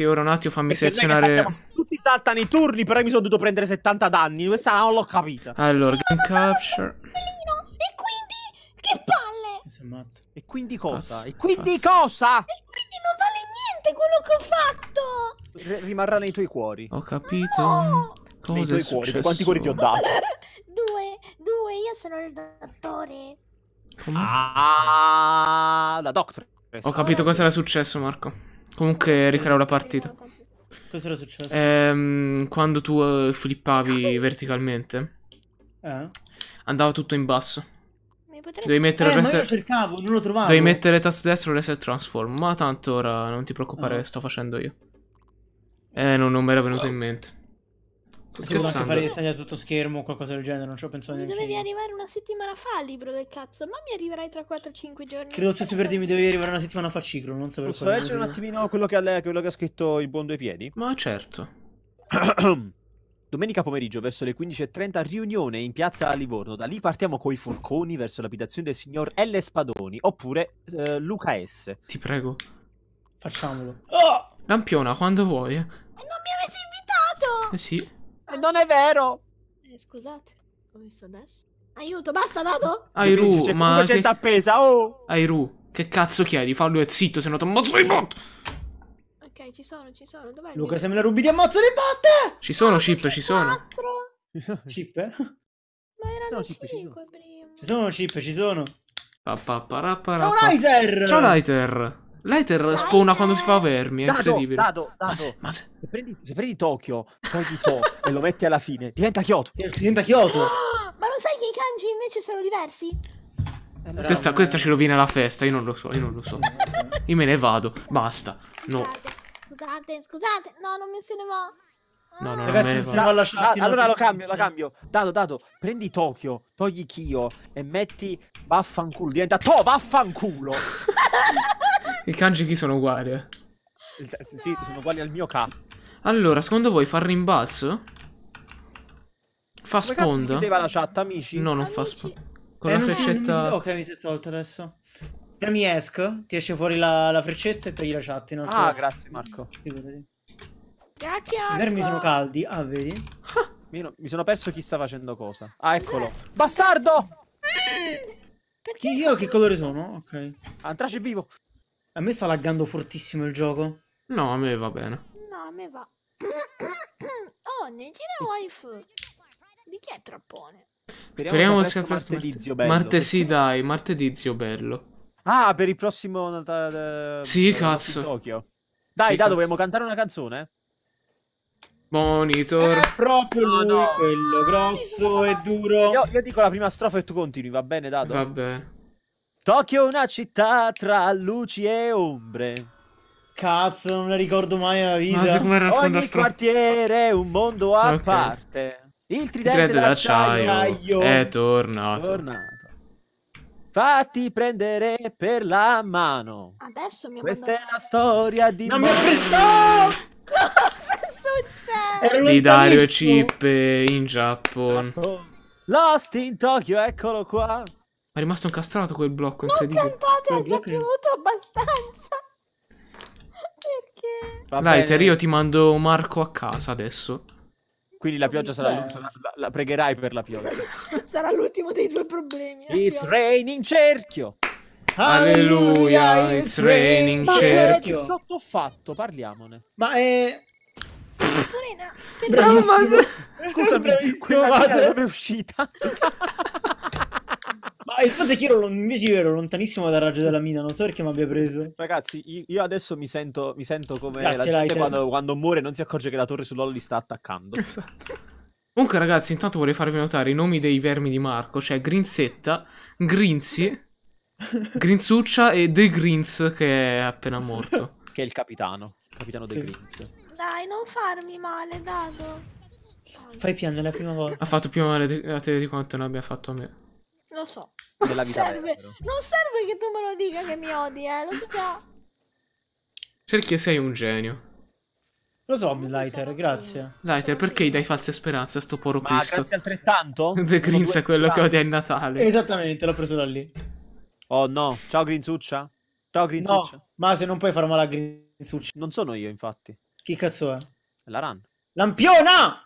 sì, ora un attimo fammi Perché selezionare... Tutti saltano i turni, però mi sono dovuto prendere 70 danni. Questa non l'ho capita. Allora, sì, game capture... e quindi... Che palle! E quindi cosa? Pazzo, e quindi pazzo. cosa? E quindi non vale niente quello che ho fatto! R rimarrà nei tuoi cuori. Ho capito. No! Cosa nei tuoi cuori, quanti cuori ti ho dato? due, due, io sono il dottore. Come? Ah, la doctor. Ho capito cosa era successo, Marco. Comunque ricreo la partita. Cosa era successo? Ehm, quando tu eh, flippavi verticalmente, eh? andava tutto in basso. Mi potrei... Devi mettere eh, reset... ma io cercavo, non lo trovavo. Devi mettere tasto destro reset transform. Ma tanto ora non ti preoccupare, oh. sto facendo io. Eh, no, non mi era venuto oh. in mente. Sto Potevano anche fare distanza tutto schermo o qualcosa del genere, non ci ho pensato niente. Mi dovevi arrivare una settimana fa libro del cazzo, ma mi arriverai tra 4-5 giorni. Credo stessi per dirmi dovevi arrivare una settimana fa al ciclo, non so per Posso leggere un attimino quello che, ha, quello che ha scritto il buon due piedi? Ma certo. Domenica pomeriggio verso le 15.30 riunione in piazza a Livorno. Da lì partiamo coi furconi verso l'abitazione del signor L. Spadoni, oppure eh, Luca S. Ti prego. Facciamolo. Oh! Lampiona, quando vuoi. E non mi avete invitato! Eh sì. E eh, non è vero. Eh, scusate, ho visto adesso. Aiuto, basta, vado. Airu, c'è ma. C'è che... appesa, oh. Airu, che cazzo chiedi? Fallo e zitto, se no ti ammazzo di bot. Ok, ci sono, ci sono. Dov'è? Luca, se me la rubi ti ammazzo di botte. Ci sono, chip, ci sono. Ci sono chip? Ma erano 5 prima. Ci sono chip, ci sono. Pa, pa, pa, ra, pa, Ciao, Lighter! Ciao, Lighter! L'Ether spawna quando si fa vermi, è dato, incredibile. Dato, dato. Ma se, se... prendi, se prendi Tokyo, togli To e lo metti alla fine, diventa Kyoto. Eh, diventa Kyoto. ma lo sai che i kanji invece sono diversi? Allora, questa, questa, eh. ci rovina la festa, io non lo so, io non lo so. Io me ne vado, basta. No. Scusate, scusate, no, non mi se ne va. No, no, ah. Ragazzi, non me ne va. Lasciati, ah, allora lo cambio, lo cambio. Dato, dato, prendi Tokyo, togli Kyo e metti vaffanculo, diventa To, vaffanculo. I kanji sono uguali. Eh. Sì, sono uguali al mio K. Allora, secondo voi fa rimbalzo? Fa Come sponda? Come la chat, amici? No, non amici. fa sponda. Con eh, la freccetta... Mi... Ok, mi si è tolto adesso. Prima mi esco, ti esce fuori la, la freccetta e togli la chat. Inoltre... Ah, grazie Marco. Figurati. Grazie I vermi sono caldi. Ah, vedi? Mi sono perso chi sta facendo cosa. Ah, eccolo. Bastardo! Perché? Io che colore sono? Ok. Antrace vivo. A me sta laggando fortissimo il gioco. No, a me va bene. No, a me va. oh, Nigina Wife. Di chi è Trappone? Speriamo sia presto martedì, zio bello. Martedì, dai, martedì, zio bello. Ah, per il prossimo Natale. Eh, sì, cazzo. Tokyo. Dai, sì, da, dovremmo cantare una canzone. Monitor. È proprio lui, no, no. quello grosso e duro. Io, io, dico la prima strofa e tu continui, va bene, Dado? Va bene. Tokyo è una città tra luci e ombre. Cazzo, non me la ricordo mai nella vita. Ma era Ogni quartiere è un mondo a okay. parte. Il tridente d'acciaio è eh, tornato. tornato. Fatti prendere per la mano. Adesso mi Questa è la storia di... Non mi preso! Cosa succede? Di Dario e Chip in Giappone. Lost in Tokyo, eccolo qua. È rimasto incastrato quel blocco, non incredibile. Non cantate, ha già piovuto abbastanza. Perché? Va Dai, Ter, io ti mando Marco a casa adesso. Quindi la pioggia sarà, sarà la, la, pregherai per la pioggia. sarà l'ultimo dei due problemi. It's raining cerchio. Alleluia, it's raining Ma cerchio. Ma che ho fatto? Parliamone. Ma è... Purina, Bravissimo. Bravissimo. Scusami, quella è uscita. Ma il fatto è che io ero, invece io ero lontanissimo dal raggio della mina, non so perché mi abbia preso. Ragazzi, io adesso mi sento, mi sento come Grazie, la gente Light, quando, quando, muore non si accorge che la torre sull'olio li sta attaccando. Esatto. Comunque ragazzi, intanto vorrei farvi notare i nomi dei vermi di Marco, cioè Grinzetta, Grinzi, Grinzuccia e The Grins che è appena morto. che è il capitano, il capitano sì. The Grins. Dai, non farmi male, Dado. Fai piangere la prima volta. Ha fatto più male a te di quanto non abbia fatto a me. Lo so. Della vita serve. Non serve che tu me lo dica che mi odi, eh, lo so già. Perché sei un genio. Lo so, Lighter, grazie. Lighter, perché dai false speranze a sto poro Ma grazie altrettanto? The Grinz è quello che odia il Natale. Esattamente, l'ho preso da lì. Oh no, ciao Grinzuccia. Ciao Grinzuccia. No, ma se non puoi far male a Grinzuccia. Non sono io, infatti. Chi cazzo è? La Ran. Lampiona!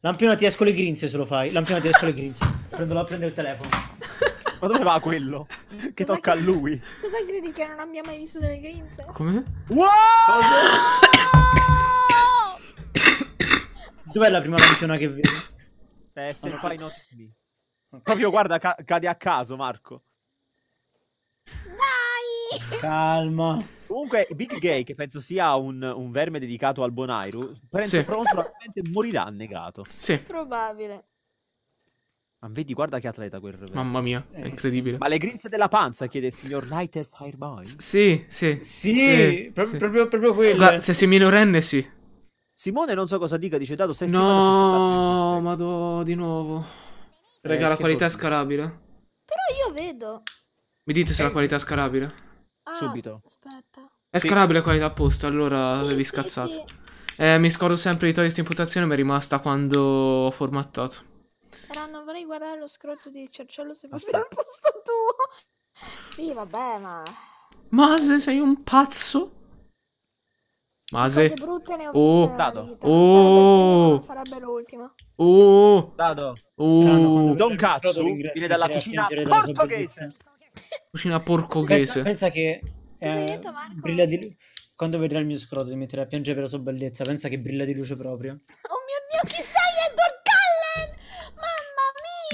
Lampiona ti esco le grinze se lo fai. Lampiona ti esco le grinze. Prendo la prendo il telefono. Ma dove va quello? Che cosa tocca che... a lui? Cosa credi che non abbia mai visto delle grinze? Come? Wow! Dov'è la prima lampiona che vedi? Eh, no. senpai not B. Proprio guarda, ca cade a caso, Marco. Dai! Calma. Comunque, Big Gay, che penso sia un, un verme dedicato al Bonairu, penso sì. pronto probabilmente morirà annegato. Sì. Probabile. Ma vedi, guarda che atleta quel Rivera. Mamma mia, è eh, incredibile. Ma le grinze della panza, chiede il signor Lighter Fireboy. sì, sì. Sì, proprio, proprio, quello. se sei minorenne, eh, sì. Simone non so cosa dica, dice dato 6 No, ma do di nuovo. Eh, Raga, la qualità è scalabile. Però io vedo. Mi dite se la qualità è scalabile. Ah, Subito. Aspetta. È scalabile la qualità apposta, allora sì, vi Eh, mi scordo sempre di togliere questa imputazione, mi è rimasta quando ho formattato non vorrei guardare lo scrotto di Cerciolo se fosse al posto tuo. Sì, vabbè, ma... Mase, sei un pazzo. Mase. Cose brutte ne ho oh. Dado. Oh. Sarebbe l'ultima. Oh. Dado. Oh. Don Cazzo. viene dalla cucina portoghese. Cucina portoghese. Pensa, pensa che... Eh, brilla di... Quando vedrà il mio scroto ti metterà a piangere per la sua bellezza. Pensa che brilla di luce proprio. Oh mio Dio, chi chissà.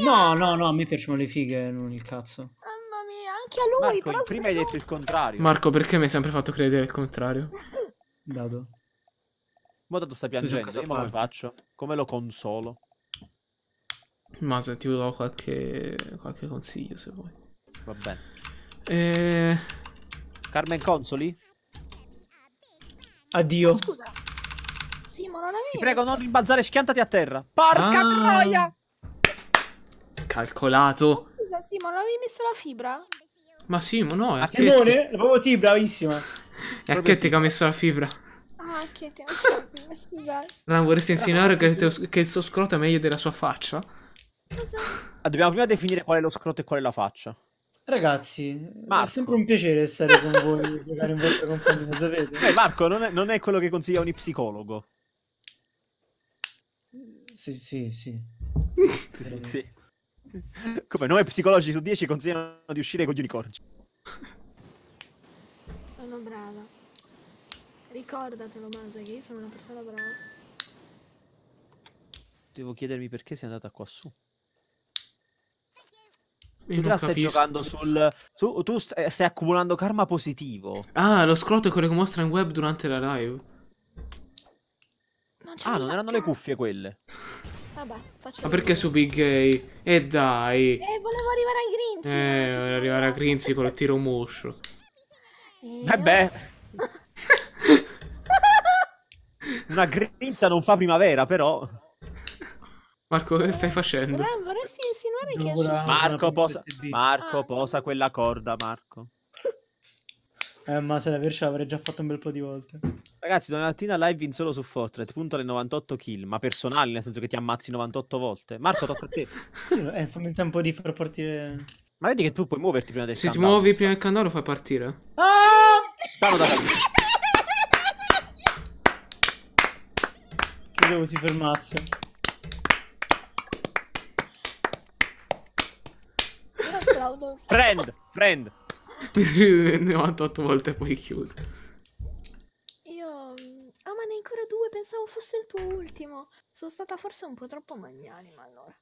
No, no, no, a me piacciono le fighe, non il cazzo. Mamma mia, anche a lui. Marco, però prima hai detto il contrario. Marco, perché mi hai sempre fatto credere il contrario? Dado. Ma dato sta piangendo, io come faccio? Come lo consolo? Ma se ti do qualche, qualche consiglio se vuoi. Va bene. E... Eh. Carmen Consoli? Addio. Oh, scusa. Simo, non avevi... Ti prego, non rimbalzare, schiantati a terra. Porca ah. troia! calcolato. Ma scusa, Simo, l'avevi messo la fibra? Ma Simo, no, è a Simone? Proprio sì, bravissima. È a Chetti che ha messo la fibra. Ah, che ti ha ho scusate. No, vorresti insinuare che, te, che il suo scroto è meglio della sua faccia? Cosa? Ah, dobbiamo prima definire qual è lo scroto e qual è la faccia. Ragazzi, Marco. è sempre un piacere essere con voi giocare in vostra compagnia, sapete? Eh, Marco, non è, non è, quello che consiglia ogni psicologo. Sì, sì, sì. sì, sì, sì. Eh, come 9 psicologi su 10 consigliano di uscire con gli unicorni. Sono brava. Ricordatelo, Masa, che io sono una persona brava. Devo chiedermi perché sei andata qua su. Io tu la stai giocando sul. Tu, tu stai accumulando karma positivo. Ah, lo scrotto è quello che mostra in web durante la live. Non ah, non erano le cuffie quelle. Vabbè, faccio... Ma perché su Big Gay? E eh, dai! E eh, volevo arrivare a Grinzi! Eh, volevo arrivare a Grinzi con il tiro moscio. Eh, Vabbè! Una grinza non fa primavera, però... Marco, che stai facendo? Però vorresti insinuare che... Vola, Marco, posa... Marco ah. posa quella corda, Marco. Eh, ma se la verce l'avrei già fatto un bel po' di volte. Ragazzi, domattina live in solo su Fortnite, punto alle 98 kill, ma personali, nel senso che ti ammazzi 98 volte. Marco, tocca a te. sì, eh, fammi il tempo di far partire... Ma vedi che tu puoi muoverti prima del Se Se ti muovi prima del candalo fai partire. Ah! Parlo da Credevo si fermasse. Friend, friend. Mi scrive 98 volte e poi chiude. pensavo fosse il tuo ultimo. Sono stata forse un po' troppo magnanima allora.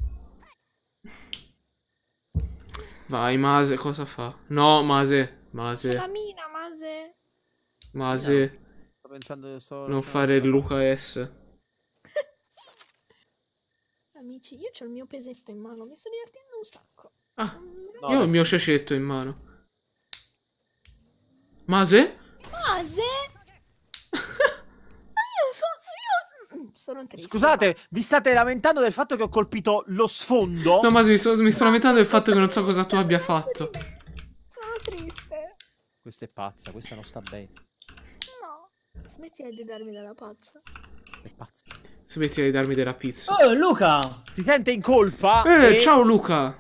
Vai, Mase, cosa fa? No, Mase, Mase. La mina, Mase. Mase. No. Sto pensando solo Non fare il Luca S. Amici, io ho il mio pesetto in mano, mi sto divertendo un sacco. Ah, mm, no, io ho il mio cecetto in mano. Mase? Mase? sono triste. Scusate, vi state lamentando del fatto che ho colpito lo sfondo? No, ma mi, so, mi sto lamentando del fatto che non so cosa tu abbia fatto. Sono triste. Questa è pazza, questa non sta bene. No, smetti di darmi della pazza. È pazza. Smetti di darmi della pizza. Oh, Luca! Si sente in colpa? Eh, e... ciao Luca!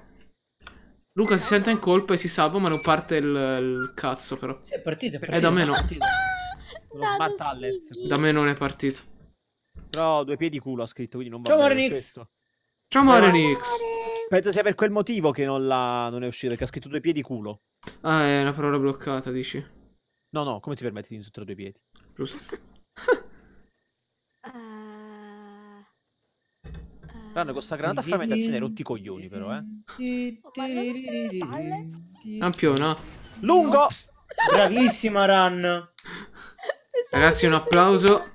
Luca si sente in colpa e si salva, ma non parte il, il cazzo, però. Sì, è partito, è eh, partito. È da me no. non, non Da me non è partito. Però due piedi culo ha scritto, quindi non va Ciao, bene questo. Ciao Marinix. Penso sia per quel motivo che non, la... non è uscito, perché ha scritto due piedi culo. Ah, è una parola bloccata, dici? No, no, come ti permetti di insultare due piedi? Giusto. Ranno, con sta granata a fermentazione rotti i coglioni, però, eh. Campiona. Ah. Lungo! Bravissima, Ran. Ragazzi, un applauso.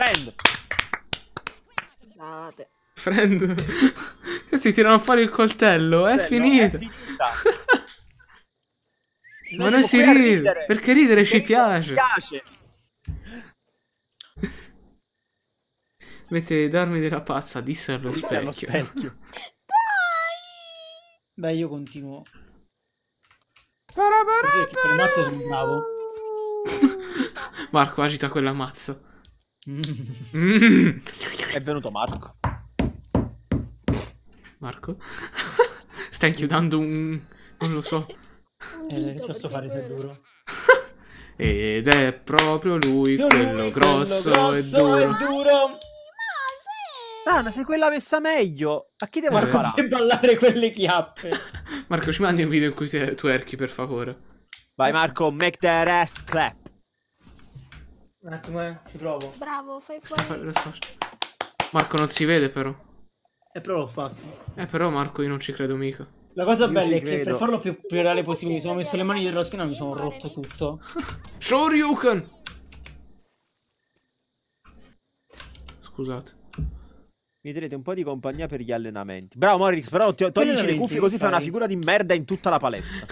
Friend. Scusate. Friend. si tirano fuori il coltello. È Beh, cioè, finita. È Ma non si ride. Ridere. Perché ridere ci piace. piace. Mette le darmi della pazza, disse allo disse specchio. Allo specchio. Beh, io continuo. Così il mazzo sono bravo. Marco agita quella mazza. Mm. È venuto Marco. Marco? Stai chiudendo un... non lo so. Eh, che posso fare se è duro? Ed è proprio lui, quello, lui, grosso, e duro. E duro. Nana, ah, se quella messa meglio, a chi devo eh, sparare? ballare quelle chiappe. Marco, ci mandi un video in cui tu erchi, per favore. Vai Marco, make the ass clap. Un attimo, eh, ci provo. Bravo, fai fuori. Sto, sto... Marco non si vede però. Eh, però l'ho fatto. Eh, però Marco io non ci credo mica. La cosa io bella è credo. che per farlo più, più reale possibile mi sono messo le mani dentro la schiena e mi sono rotto tutto. Shoryuken! Scusate. Mi tenete un po' di compagnia per gli allenamenti. Bravo Morix, però to toglici le cuffie così fai una figura di merda in tutta la palestra.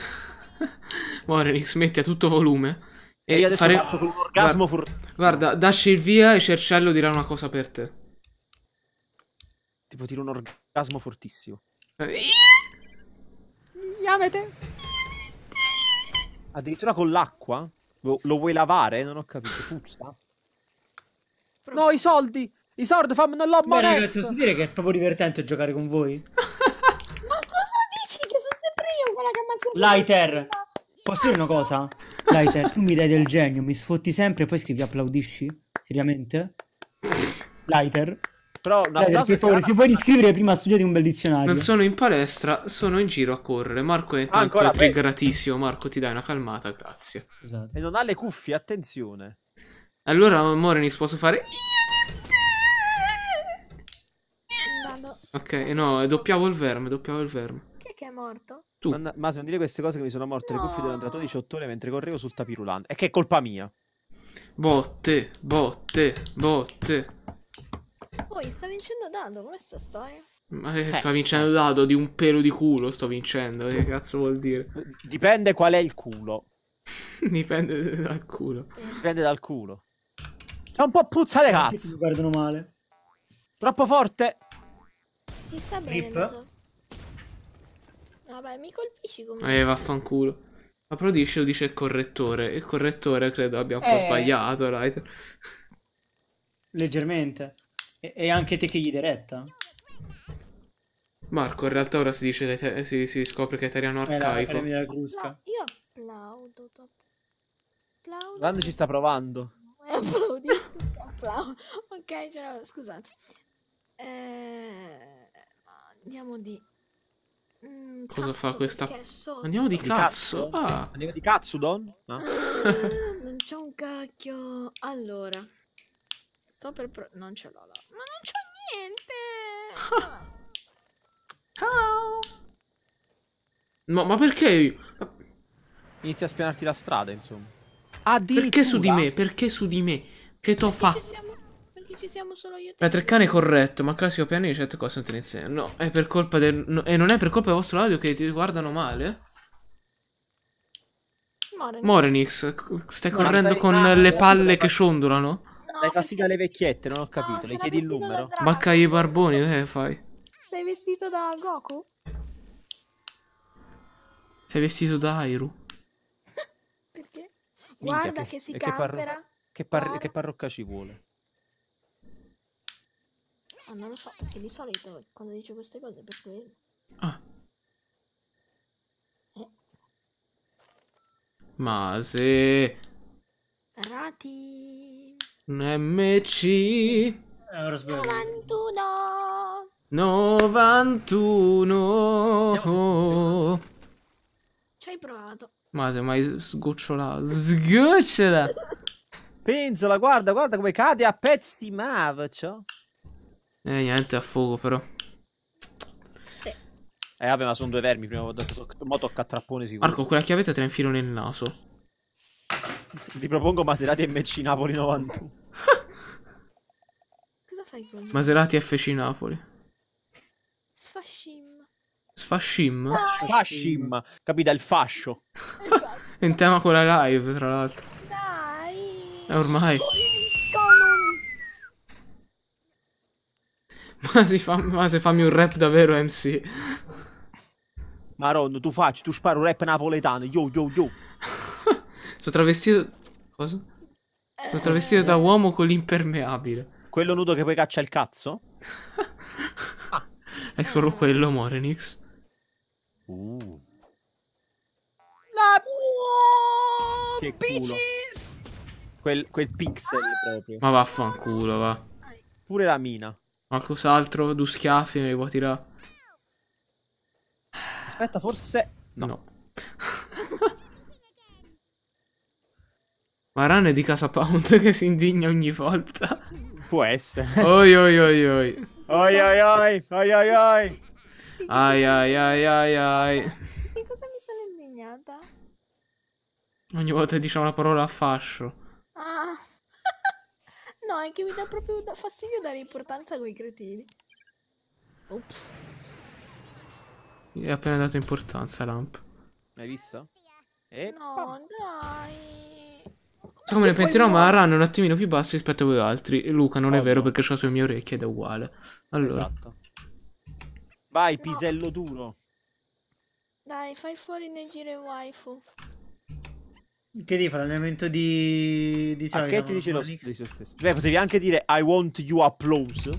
Morix, metti a tutto volume. E, e adesso fare... parto con l'orgasmo guarda, fur... guarda, dasci il via e Cercello dirà una cosa per te. Tipo tiro un orgasmo fortissimo. Eh. Yamete. Addirittura con l'acqua? Lo, lo, vuoi lavare? Non ho capito. Puzza. No, i soldi! I soldi, fammi non l'ho Ma ragazzi, posso dire che è proprio divertente giocare con voi? Ma cosa dici? Che sono sempre io quella che ammazza Lighter, posso dire una cosa? Dai, te, tu mi dai del genio, mi sfotti sempre e poi scrivi applaudisci? Seriamente? Lighter? Però una Dai, per favore, se puoi riscrivere prima studiati un bel dizionario. Non sono in palestra, sono in giro a correre. Marco è tanto ah, triggeratissimo. Marco, ti dai una calmata, grazie. Esatto. E non ha le cuffie, attenzione. Allora, Morenix, posso fare... Ok, no, doppiavo il verme, doppiavo il verme. Chi è che è morto? Tu. Ma, ma se non dire queste cose che mi sono morte no. le cuffie durante 18 ore mentre correvo sul tapirulan. E che è colpa mia. Botte, botte, botte. Poi sta vincendo dado, com'è sta storia? Ma che eh. sto vincendo dado di un pelo di culo sto vincendo, che cazzo vuol dire? Dipende qual è il culo. Dipende dal culo. Dipende dal culo. C'è un po' puzza le cazzo. Mi perdono male. Troppo forte. Ti sta bene vabbè, mi colpisci comunque. Eh, vaffanculo. Ma Prodiscio dice il correttore. Il correttore credo abbia un po' eh. sbagliato, right? Leggermente. E, e, anche te che gli dai retta. Marco, in realtà ora si dice si, si scopre che è italiano arcaico. Eh, la, la io applaudo. applaudo. Quando ci sta provando. Eh, Applaudi. applaudo. ok, scusate. Eh, andiamo di Mm, Cosa fa questa? Andiamo di, di cazzo. Ah. Andiamo di cazzo, Don? No? Ah, non c'è un cacchio. Allora, sto per. non ce l'ho là. Ma non c'è niente. Ciao. No, ma perché? Inizia a spianarti la strada, insomma. Addirittura. Perché su di me? Perché su di me? Che t'ho fatto? ci siamo solo io. Ma tre cane corretto, ma classico piano e certe cose non te ne insegnano. No, è per colpa del. No, e non è per colpa del vostro audio che ti guardano male? Morenix, stai correndo con ah, le palle che ciondolano? Dai fastidio alle vecchiette, non ho capito. Le chiedi il numero. Bacca i barboni, che eh, fai? Sei vestito da Goku? Sei vestito da Airu. Perché? Guarda Minchia, che, che si che campera. Parro che, par guarda. che parrocca ci vuole? Ah, non lo so, perché di solito quando dice queste cose è per quello. Ah. Eh. Ma se... Rati... MC... 91! 91! Ci hai provato. Ma se mai sgocciola, sgocciola! Penzola, guarda, guarda come cade a pezzi Mav, ciò. Cioè. Eh, niente, a fuoco però. Sì. Eh, vabbè, ma sono due vermi. Prima ho detto, mo tocca a trappone sicuro. Marco, quella chiavetta te la infilo nel naso. Ti propongo Maserati MC Napoli 91. Cosa fai con Maserati FC Napoli. Sfascim. Sfascim? Ah, Sfascim. Capita, il fascio. Esatto. È tema con la live, tra l'altro. Dai. È ormai. Ma, fa, ma se fammi un rap davvero MC. Maron, tu facci, tu spari un rap napoletano. Yo, yo, yo. Sono travestito... Cosa? Sono travestito da uomo con l'impermeabile. Quello nudo che poi caccia il cazzo? ah. È solo quello, Morenix. Uh. La... Oh, che Quel, quel pixel proprio. Ma vaffanculo, va. Pure la mina. Qualcos'altro? Due schiaffi mi può tirare. Aspetta, forse... No. no. Maran è di Casa Pound che si indigna ogni volta. Può essere. Oi oi oi oi. Oi oi oi, oi oi oi. Ai ai ai ai ai. Di cosa mi sono indignata? Ogni volta diciamo la parola a fascio. Ah. No, è che mi dà proprio fastidio dare importanza a quei cretini. Ops. Mi ha appena dato importanza, Lamp. L'hai visto? E no, eh, pam. dai. Cioè, come ne cioè, pentirò, ma ranno un attimino più basso rispetto a voi altri. Luca, non oh, è vero no. perché c'ho sulle mie orecchie ed è uguale. Allora. Esatto. Vai, no. pisello duro. Dai, fai fuori nel giro waifu. Che dici? L'allenamento di... di solito, a che ti dice lo, di se stesso? Beh, cioè, potevi anche dire I want you applause.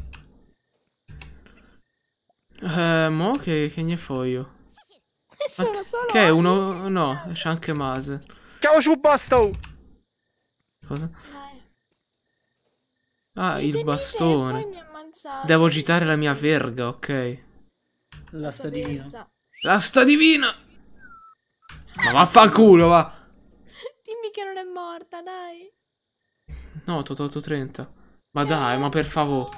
Eh, mo che, che ne fo io? Che è uno... No, c'è anche Mase. Ciao su basto! Oh. Cosa? Ah, il bastone. Devo citare la mia verga, ok. La sta divina. La sta divina! Ma vaffanculo, va! Perché non è morta, dai. No, ti ho tolto 30. Ma eh, dai, ma per favore.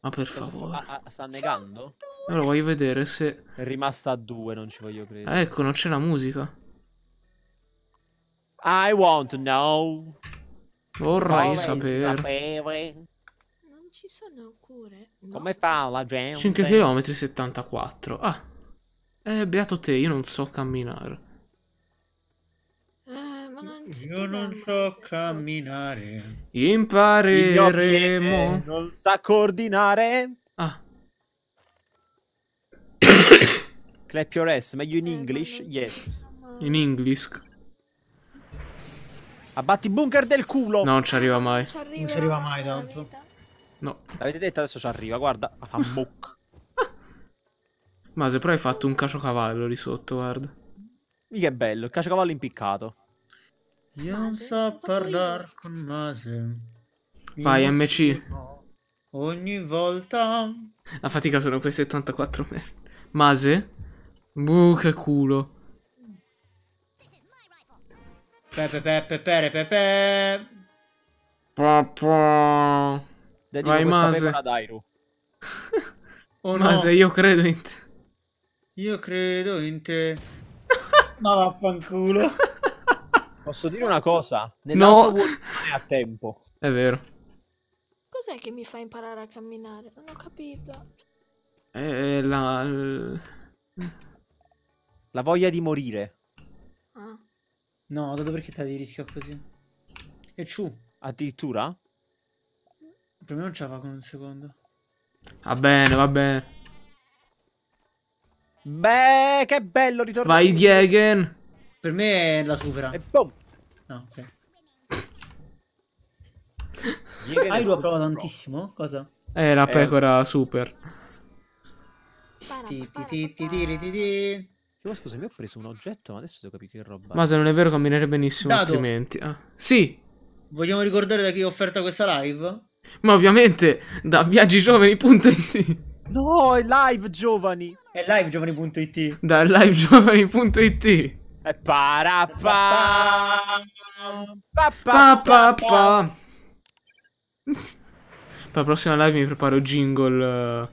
Ma per favore. A, ah, a, ah, sta negando? Allora voglio vedere se... È rimasta a 2, non ci voglio credere. Ah, ecco, non c'è la musica. I want to know. Vorrei sapere. sapere. Non ci sono cure. No. Come fa la gente? 5 km 74. Ah. Eh, beato te, io non so camminare. Ma non Io non so camminare. Impareremo. Non sa coordinare. Ah. Clap your ass, meglio in eh, English? Yes. In English. Abbatti bunker del culo. No, non ci arriva mai. Non ci arriva mai tanto. No. L'avete detto adesso ci arriva, guarda. Ma fa muck. Ma se però hai fatto un caciocavallo lì sotto, guarda. Mica bello, il caciocavallo impiccato. Io non so parlare con Mase. Vai, MC. Ogni volta. La fatica sono quei 74 me. Mase? Buh, che culo. Pepe pepe pepe pepe. Papà. Vai, Mase. oh, no. io credo in te. Io credo in te. Ma vaffanculo. Posso dire una cosa? Nell'altro no. World non è a tempo. È vero. Cos'è che mi fa imparare a camminare? Non ho capito. È la... La voglia di morire. Ah. No, dato perché te la rischio così. E ciù. Addirittura? Per me non ce la fa con un secondo. Va bene, va bene. Beh, che bello ritornare. Vai, Diegen. Per me la supera. E boom. No, ah, ok. Hai lo prova tantissimo? Cosa? È eh, la eh, pecora super. Ti, ti, ti, ti, Scusa, mi ho preso un oggetto, ma adesso devo capire che roba. Ma se non è vero, camminerei benissimo. Dato. Altrimenti, ah. sì. Vogliamo ricordare da chi ho offerta questa live? Ma ovviamente da viaggigiovani.it. No, è live giovani. È live livegiovani.it. Da giovani.it. Eh, Parappa. Papà. Per la prossima live mi preparo jingle. Uh,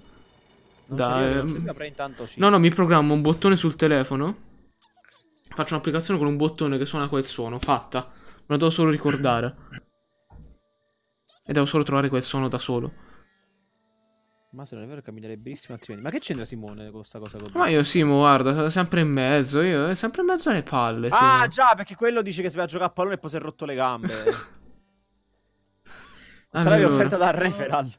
da, eh, intanto, sì. No, no, mi programmo un bottone sul telefono. Faccio un'applicazione con un bottone che suona quel suono. Fatta. Me lo devo solo ricordare. E devo solo trovare quel suono da solo. Ma se non è vero camminare benissimo altrimenti. Ma che c'entra Simone con questa cosa? Con Ma io Simo, guarda, sono sempre in mezzo. Io sono sempre in mezzo alle palle. Ah, Simo. già, perché quello dice che si va a giocare a pallone e poi si è rotto le gambe. Sarebbe allora. offerta dal referral.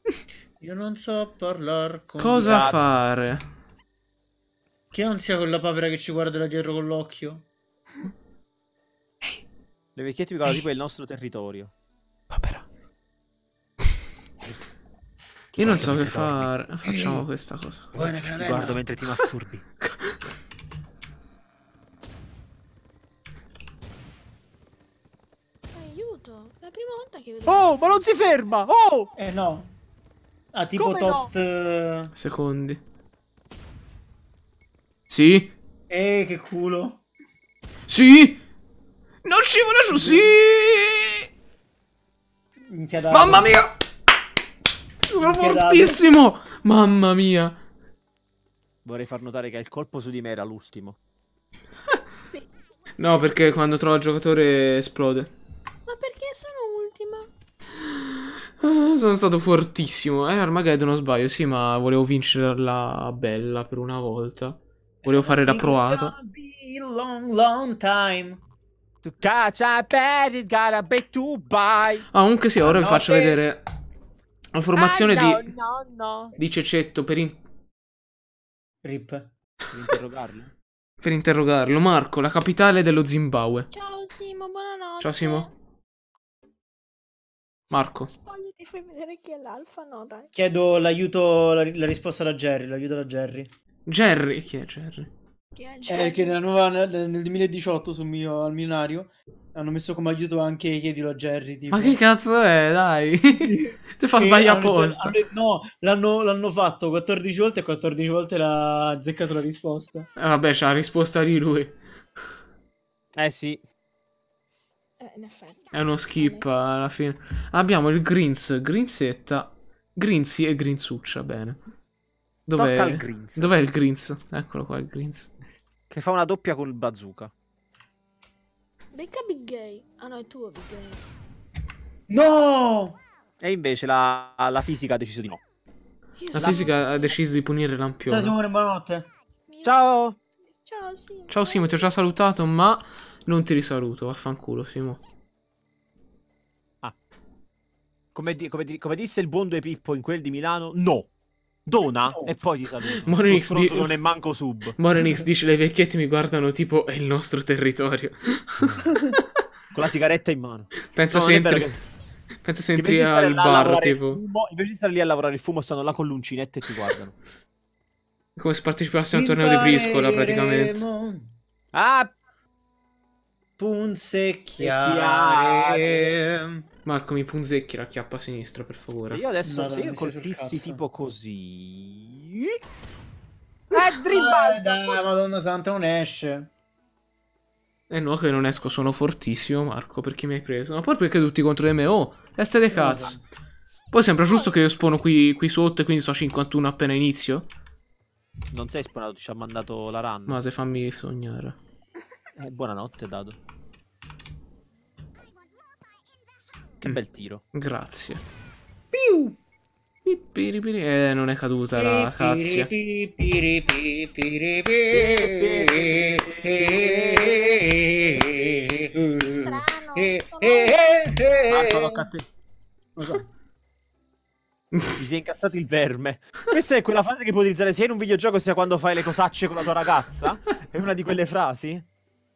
Io non so parlare con Cosa Gatti. fare? Che non sia quella papera che ci guarda da dietro con l'occhio. Le vecchiette mi guardano tipo il nostro territorio. Papera. Io non so che fare. Facciamo questa cosa. Vuoi una caramella? Ti guardo mentre ti masturbi. Aiuto, la prima volta che vedo. Oh, ma non si ferma! Oh! Eh no. Ah, tipo Come tot no? Eh, secondi. Sì. Eh, che culo. Sì! Non scivola su, sì! Mamma mia! Sono fortissimo! Mamma mia. Vorrei far notare che il colpo su di me era l'ultimo. sì. No, perché quando trova il giocatore esplode. Ma perché sono ultima? Ah, sono stato fortissimo. Eh, Armageddon non sbaglio, sì, ma volevo vincere la bella per una volta. Volevo fare la croata. Long, long time. To catch a bad, it's gotta be to buy. Ah, comunque sì, ora vi faccio vedere la formazione ah, no, di... No, no. Di Cecetto per... In... Rip. Per interrogarlo. per interrogarlo. Marco, la capitale dello Zimbabwe. Ciao Simo, buonanotte. Ciao Simo. Marco. Spogliati, fai vedere chi è l'alfa, no dai. Chiedo l'aiuto, la, la, risposta da Jerry, l'aiuto da Jerry. Jerry? Chi è Jerry? Chi è Jerry? Eh, che nella nuova, nel, nel 2018 sul mio, al Milionario hanno messo come aiuto anche chiedilo a Jerry. Tipo. Ma che cazzo è, dai? Ti fa sbagliare apposta. No, l'hanno, l'hanno, fatto 14 volte e 14 volte l'ha azzeccato la risposta. Eh, vabbè, c'ha la risposta di lui. Eh sì. Eh, è uno skip alla fine. Abbiamo il Grins, Grinzetta, Grinzi e Grinzuccia, bene. Dov'è, Dov'è il Grins? Eccolo qua il Grins. Che fa una doppia col bazooka. Becca Big Gay. Ah no, è tuo Big Gay. No! E invece la, la fisica ha deciso di no. La, la fisica ha deciso di punire Lampione. Ciao Simone, buonanotte. Ciao. Ciao Simo, ti ho già salutato, ma non ti risaluto. Vaffanculo, Simo. Ah. Come, di, come, di, come disse il buon De Pippo in quel di Milano, no. Dona oh. e poi ti saluto. Moronix di... non è manco sub. Moronix dice le vecchiette mi guardano tipo è il nostro territorio. Con la sigaretta in mano. Pensa no, sempre. Che... Pensa sempre al bar, tipo. Fumo, invece di stare lì a lavorare il fumo, stanno là con l'uncinetto e ti guardano. Come se partecipasse a un torneo di briscola, praticamente. Ah! Punzecchiare. Marco, mi punzecchi la chiappa a sinistra, per favore. Io adesso, no, se io colpissi tipo così... Eh, dribbalza! Ah, eh, dai, madonna santa, non esce. Eh no, che non esco, sono fortissimo, Marco, perché mi hai preso. Ma poi perché tutti contro di me? Oh, testa eh, dei cazzo. Poi sembra giusto che io spono qui, qui sotto e quindi so 51 appena inizio. Non sei spawnato, ci ha mandato la run. Ma se fammi sognare. Eh, buonanotte, Dado. Che mm. bel tiro. Grazie. Piu! Eh, non è caduta la cazia. Marco, tocca a te. Mi si è incassato il verme. Questa è quella frase che puoi utilizzare sia in un videogioco sia quando fai le cosacce con la tua ragazza. È una di quelle frasi.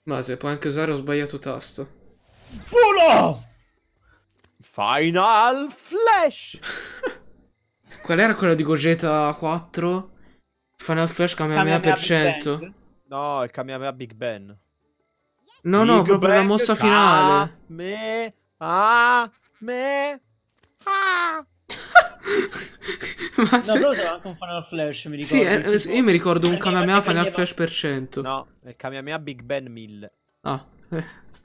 Ma se puoi anche usare ho sbagliato tasto. Pulo! Final Flash! Qual era quella di Gogeta 4? Final Flash Kamehameha per 100. No, il Kamehameha Big Ben. No, Big no, proprio la mossa finale. Me, ah, me, ah. Ma se... No, però c'era anche un Final Flash, mi ricordo. Eh, sì, eh, tipo... io mi ricordo un Kamehameha Final Flash per 100. No, il Kamehameha Big Ben 1000. Ah, eh,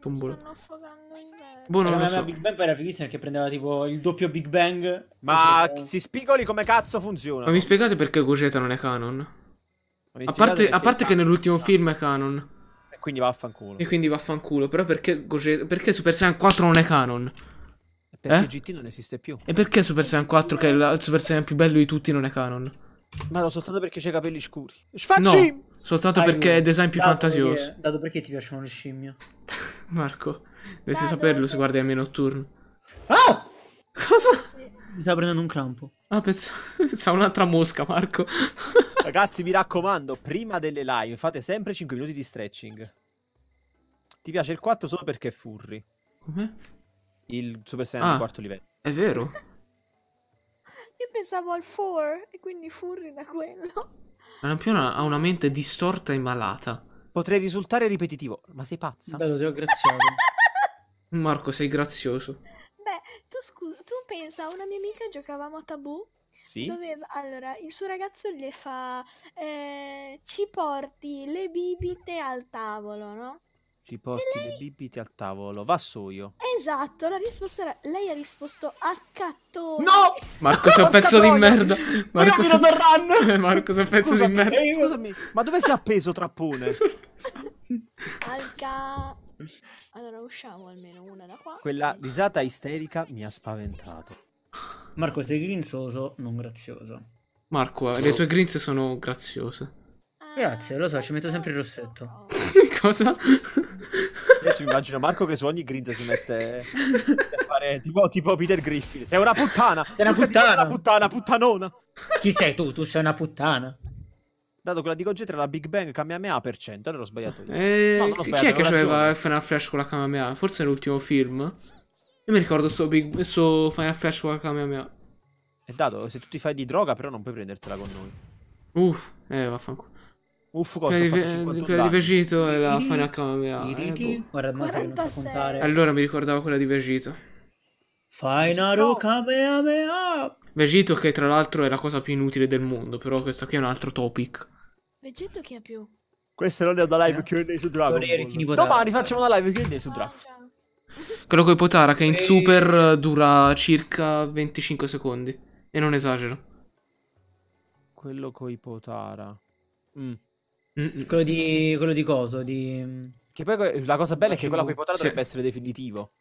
Mi Stanno affogando in me. Boh, non lo so. Big Bang era fighissima perché prendeva tipo il doppio Big Bang. Ma cioè... si spigoli come cazzo funziona? Ma mi spiegate perché Gogeta non è canon? A parte, a parte che nell'ultimo film è canon. E quindi vaffanculo. E quindi vaffanculo. Però perché, Gogeta, perché Super Saiyan 4 non è canon? Perché eh? GT non esiste più. E perché Super Saiyan 4, che è il Super Saiyan più bello di tutti, non è canon? Ma lo soltanto perché c'è i capelli scuri. Sfacci! No. Soltanto Aiuto. perché è design più dato fantasioso. Perché, dato perché ti piacciono le scimmie? Marco, dovresti Dai, saperlo se guardi a me notturno. Ah! Cosa? Mi sta prendendo un crampo. Ah, pensavo, pensavo un'altra mosca, Marco. Ragazzi, mi raccomando, prima delle live fate sempre 5 minuti di stretching. Ti piace il 4 solo perché è furry. Come? Il Super Saiyan ah, di quarto livello. È vero? Io pensavo al 4 e quindi furry da quello. La lampione ha una mente distorta e malata. Potrei risultare ripetitivo, ma sei pazza. Bello, sei grazioso. Marco, sei grazioso. Beh, tu, scu- tu pensa, una mia amica giocavamo a tabù sì. Doveva, allora, il suo ragazzo le fa eh, ci porti le bibite al tavolo, no? Ci porti lei... le bibite al tavolo, vassoio. Esatto, la risposta era... Lei ha risposto a cattone. No! Marco sei un pezzo di merda. Marco sei... Marco sei un pezzo di merda. Eh, scusami, ma dove si è appeso trappone? Alca... Allora usciamo almeno una da qua. Quella risata isterica mi ha spaventato. Marco sei grinzoso, non grazioso. Marco, eh, le tue grinze sono graziose. Grazie, lo so, ci metto sempre il rossetto. Cosa? Adesso immagino Marco che su ogni grinza si mette a fare tipo, tipo Peter Griffin. Sei una puttana! Sei una puttana! una puttana, puttanona! Chi sei tu? Tu sei una puttana. Dato quella di Goggi era la Big Bang Kamehameha per cento, allora ho sbagliato. Io. Eh, no, ho chi è che aveva Final Flash con la Kamehameha? Forse nell'ultimo film? Io mi ricordo questo Big... sto Final Flash con la Kamehameha. E dato, se tu ti fai di droga però non puoi prendertela con noi. Uff, eh vaffanculo. Uff, cosa Quella di, quella di Vegito è la Final mi Eh, boh. Guarda, non so contare. Allora mi ricordavo quella di Vegito. Final Camera. Vegito che tra l'altro è la cosa più inutile del mondo, però questo qui è un altro topic. Vegito chi è più? non è l'olio da live eh? Q&A su Dragon Ball. Domani facciamo una live Q&A su ah, Dragon Quello con Potara che in super dura circa 25 secondi. E non esagero. Quello con Potara. Mm. Mm, mm. quello di, quello di coso, di... Che poi la cosa bella è che quella qui portare sì. dovrebbe essere definitivo.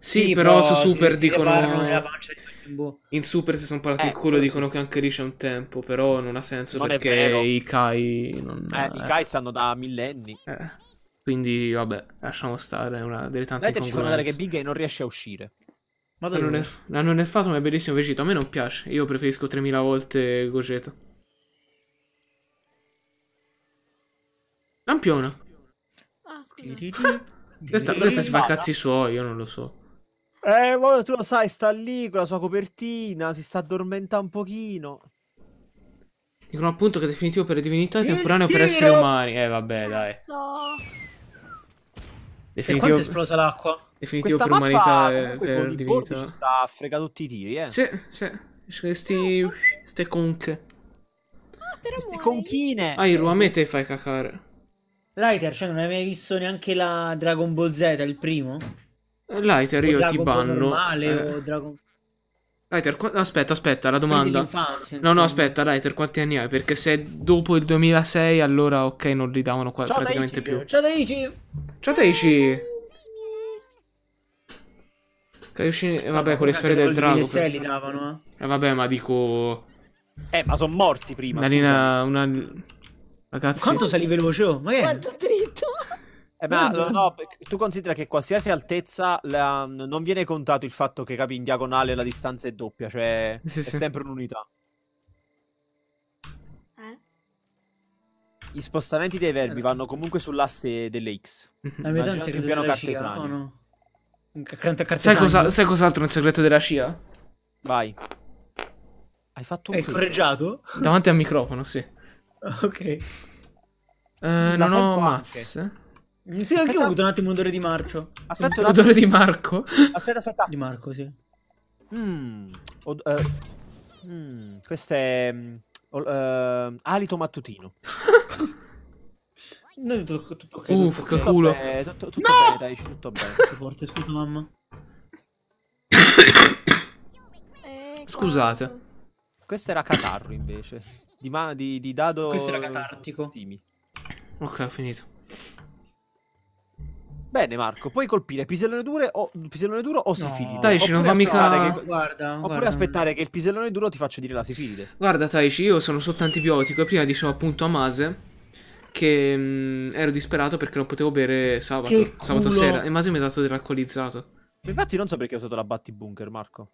Sì, sì però, però, su Super si, dicono... Si di in Super si sono parati eh, il culo dicono sì. che anche lì c'è un tempo, però non ha senso non perché i Kai non... Eh, eh. i Kai stanno da millenni. Eh. Quindi, vabbè, lasciamo stare una delle tante Vedete, ci fanno vedere che Big e non riesce a uscire. Ma non è, non è fatto, ma è bellissimo Vegeta. A me non piace. Io preferisco 3000 volte Gogeto. Lampiona. Ah, scusa. Questa, questa ci fa cazzi suoi, io non lo so. Eh, ma tu lo sai, sta lì con la sua copertina, si sta addormentando un pochino. Dicono appunto che è definitivo per le divinità e temporaneo per esseri umani. Eh, vabbè, dai. Definitivo... E è esplosa l'acqua? Definitivo Questa per umanità e eh, per divinità. Ci sta frega tutti i tiri, eh. Sì, sì. Questi... Eh, queste conche. Ah, però Queste conchine. Ah, il ruame te fai cacare. Lighter, cioè non hai mai visto neanche la Dragon Ball Z, il primo? Eh, Lighter, io Dragon ti banno. Normale, eh. Dragon... Lighter, qu... aspetta, aspetta, la domanda. No, no, aspetta, Lighter, quanti anni hai? Perché se dopo il 2006, allora ok, non li davano qua, Ciao praticamente Taichi. più. Ciao Taichi! Ciao Taichi! Kaiushin... Eh, vabbè, con le sfere del drago. 2006 per... li davano, eh. eh vabbè, ma dico... Eh, ma sono morti prima. Una linea... Una... Ragazzi... Quanto sali veloce? Oh? Ma che... Quanto dritto? Eh, ma no, no, tu considera che qualsiasi altezza la, non viene contato il fatto che capi in diagonale la distanza è doppia, cioè sì, è sì. sempre un'unità. Eh? Gli spostamenti dei verbi eh. vanno comunque sull'asse delle X. Mhm. La metà non il piano cartesano. No? Sai, cosa, sai cos'altro nel segreto della scia? Vai. Hai fatto un Hai scorreggiato? Davanti al microfono, sì. Ok. Eh, non ho mazze. Anche. Sì, anche io ho avuto un attimo un odore di marcio. Aspetta, un odore di Marco. Aspetta, aspetta. Di Marco, sì. Mm. Od uh, mm. Questo è uh, alito mattutino. no, tutto, tutto, okay, Uff, tutto, che tutto culo. Bene, tutto, tutto no! bene, dai, tutto bene. Ti scusa, mamma. Scusate. Questo era catarro invece di, ma- di, di dado... Questo era catartico. Timi. Ok, ho finito. Bene Marco, puoi colpire pisellone, duro o, pisellone duro o sifilide. Taici non va mica... Che... Guarda, Oppure guarda. aspettare che il pisellone duro ti faccia dire la sifilide. Guarda Taici, io sono sotto antibiotico e prima dicevo appunto a Mase che mh, mm, ero disperato perché non potevo bere sabato, che sabato sera e Mase mi ha dato dell'alcolizzato. Infatti non so perché ho usato la battibunker, Marco.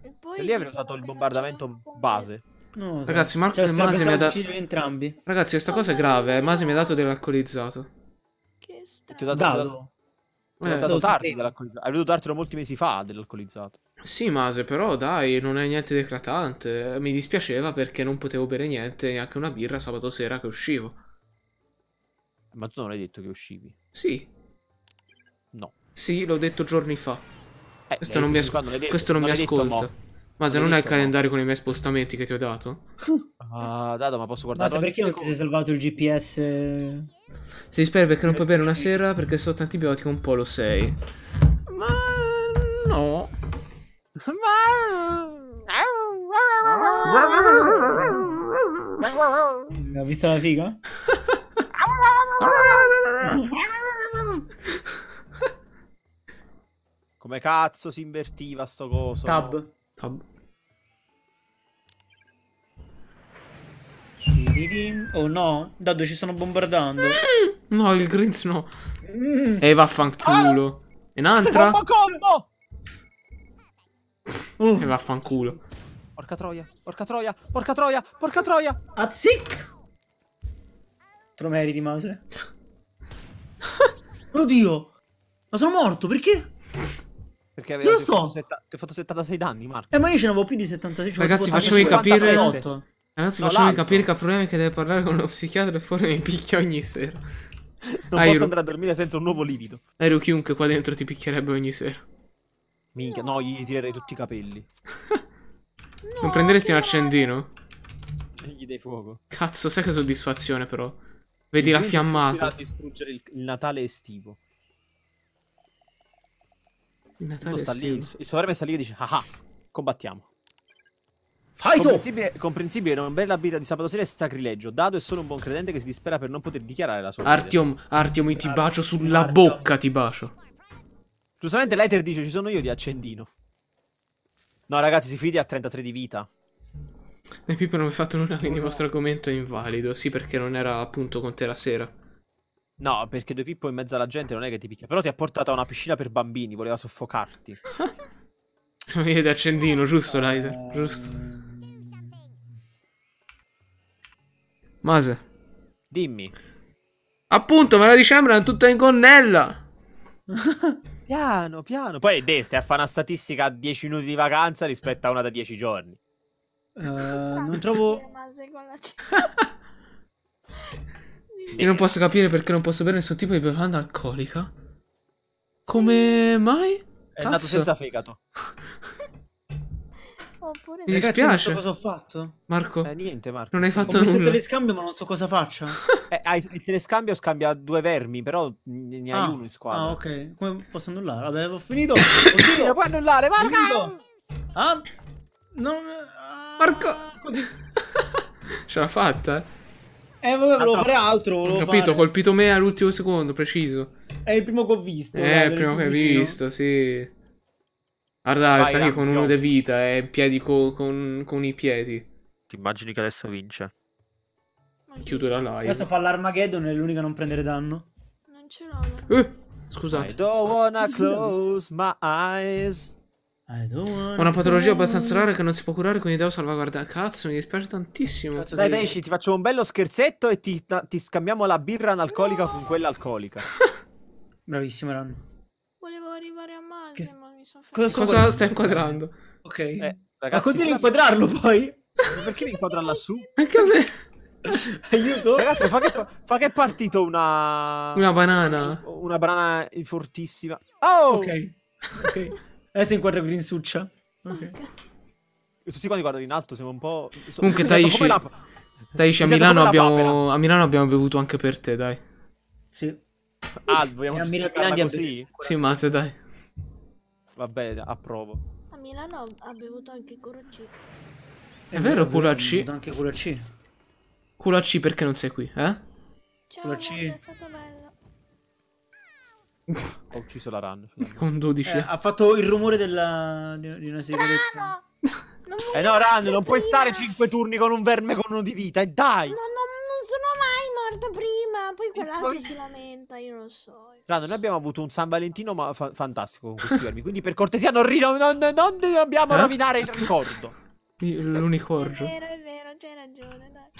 E poi... E lì avrei usato il bombardamento base. No, Ragazzi, Mar- cioè, Masi mi ha dato. entrambi. Ragazzi, questa cosa è grave. Eh. Masi mi ha dato dell'alcolizzato. Che strano. Ti ho dato, dato. Ti ho eh. dato tardi dell'alcolizzato. Avevo dovuto dartelo molti mesi fa dell'alcolizzato. Sì, Mase, però dai, non è niente di Mi dispiaceva perché non potevo bere niente, neanche una birra sabato sera che uscivo. Ma tu non hai detto che uscivi? Sì. No. Sì, l'ho detto giorni fa. Eh, questo, non mi, asco- detto, questo non, non mi ascolta. Ma se non hai il calendario con i miei spostamenti che ti ho dato? Ah, uh, dato, ma posso guardare. Ma perché non ti sei salvato il GPS? Si spera perché non eh. puoi bere una sera perché sotto antibiotico un po' lo sei. Ma no. Ma... Ha visto la figa? Come cazzo si invertiva sto coso? Tab. Oh no, Dado ci stanno bombardando. no, il Greens no. Mm. E eh, vaffanculo. E un'altra. Combo combo! Eh, uh. E vaffanculo. Porca troia, porca troia, porca troia, porca troia. Azzic! Te lo meriti, Mase. Oddio. Ma sono morto, perché? Perché avevo so. ti ho fatto 76 danni, Marco. Eh, ma io ce n'avevo più di 76. Ragazzi, facevi capire. Ragazzi, no, facciamo capire che ha problemi che deve parlare con lo psichiatra e fuori mi picchia ogni sera. non Airu... Ah, posso andare a dormire senza un nuovo livido. Ero chiunque qua dentro ti picchierebbe ogni sera. Minchia, no, gli tirerei tutti i capelli. no, non prenderesti un accendino? Gli dai fuoco. Cazzo, sai che soddisfazione però. Vedi il la fiammata. a distruggere il Natale estivo. Lì, il suo verme sta lì e dice, ah, ah combattiamo. Faito! Comprensibile, comprensibile non bere la birra di sabato sera è sacrilegio. Dado è solo un buon credente che si dispera per non poter dichiarare la sua Artyom Artiom, ti bacio sulla Artiom. bocca, ti bacio. Giustamente l'Ether dice, ci sono io di accendino. No, ragazzi, si fidi a 33 di vita. E Pippo non mi ha fatto nulla, quindi il vostro argomento è invalido. Sì, perché non era appunto con te la sera. No, perché due Pippo in mezzo alla gente non è che ti picchia. Però ti ha portato a una piscina per bambini, voleva soffocarti. Si vede accendino, giusto, Lighter? Eh, uh... Giusto. Mm. Mase. Dimmi. Appunto, me la dicembre è tutta in gonnella. piano, piano. Poi De, stai a fare una statistica a 10 minuti di vacanza rispetto a una da 10 giorni. Uh, non trovo... Io non posso capire perché non posso bere nessun tipo di bevanda alcolica. Come mai? Cazzo. È nato senza fegato. Oppure Mi Ragazzi, dispiace. Non so cosa ho fatto. Marco? Eh, niente, Marco. Non hai fatto ho nulla. Ho telescambio, ma non so cosa faccio. eh, hai, il telescambio scambia due vermi, però ne, ne ah. hai uno in squadra. Ah, ok. Come posso annullare? Vabbè, ho finito. Oddio, lo puoi annullare, Marco! Ah, non... Ah, Marco! Così. Ce l'ha fatta, eh. Eh, vabbè, volevo ah, fare altro. Volevo Ho capito, fare. colpito me all'ultimo secondo, preciso. È il primo che ho visto. Eh, eh il primo che hai visto, sì. Guarda, Vai, sta lì con uno di vita, è eh, in piedi co con, con, i piedi. Ti immagini che adesso vince? Chiudo la live. Adesso fa l'Armageddon è l'unica a non prendere danno. Non ce l'ho. Eh, scusate. I don't wanna close my eyes. Una patologia abbastanza rara che non si può curare, quindi devo salvaguardare. Cazzo, mi dispiace tantissimo. Cazzo, dai, dai, ci, ti faccio un bello scherzetto e ti, ti scambiamo la birra analcolica no! con quella alcolica. Bravissimo, Ran. Volevo arrivare a Mario, che... ma mi sono Cosa, cosa stai inquadrando? Ok. Eh, ragazzi, ma continui a inquadrarlo poi? Perché mi inquadra lassù? Anche a me. Aiuto. Ragazzi, fa che, fa che è partito una... Una banana. Una banana fortissima. Oh! Ok. Ok. Adesso eh, inquadro Green Succia. Ok. Tutti quanti guardano in alto, siamo un po'... Comunque, Taishi, la... Taishi a, abbiamo... a Milano abbiamo bevuto anche per te, dai. Sì. Ah, vogliamo giustificarla così? Sì, ma se dai. Vabbè, approvo. A Milano ha bevuto anche Curaci. È, È vero, Curaci. Ha bevuto anche Curaci. Curaci perché non sei qui, eh? Ciao, è stato bello. Ho ucciso la run. Con 12. Eh, ha fatto il rumore della... di una sigaretta. Eh no, Run, non puoi prima. stare 5 turni con un verme con uno di vita, e eh, dai! No, no, non sono mai morta prima, poi quell'altro poi... si lamenta, io non so. Run, noi abbiamo avuto un San Valentino ma fa fantastico con questi vermi, quindi per cortesia non, non, non dobbiamo eh? rovinare il ricordo. L'unicorno. È vero, è vero, c'hai ragione, dai.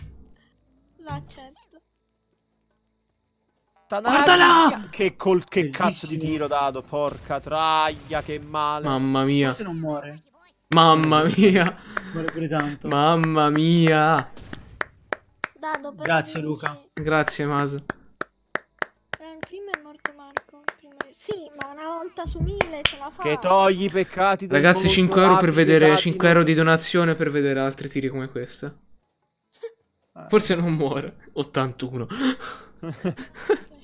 L'accetto. Guardala! Che, col, che cazzo di tiro dato, porca traia, che male. Mamma mia. Se non muore. Mamma mia. Muore pure tanto. Mamma mia. Dado, Grazie Luca. Grazie Maso. Eh, prima è morto Marco. Prima... Sì, ma una volta su mille ce la fa. Che togli i peccati. Ragazzi, 5 euro, per vedere, 5 euro di donazione per vedere altri tiri come questa. Forse non muore. 81.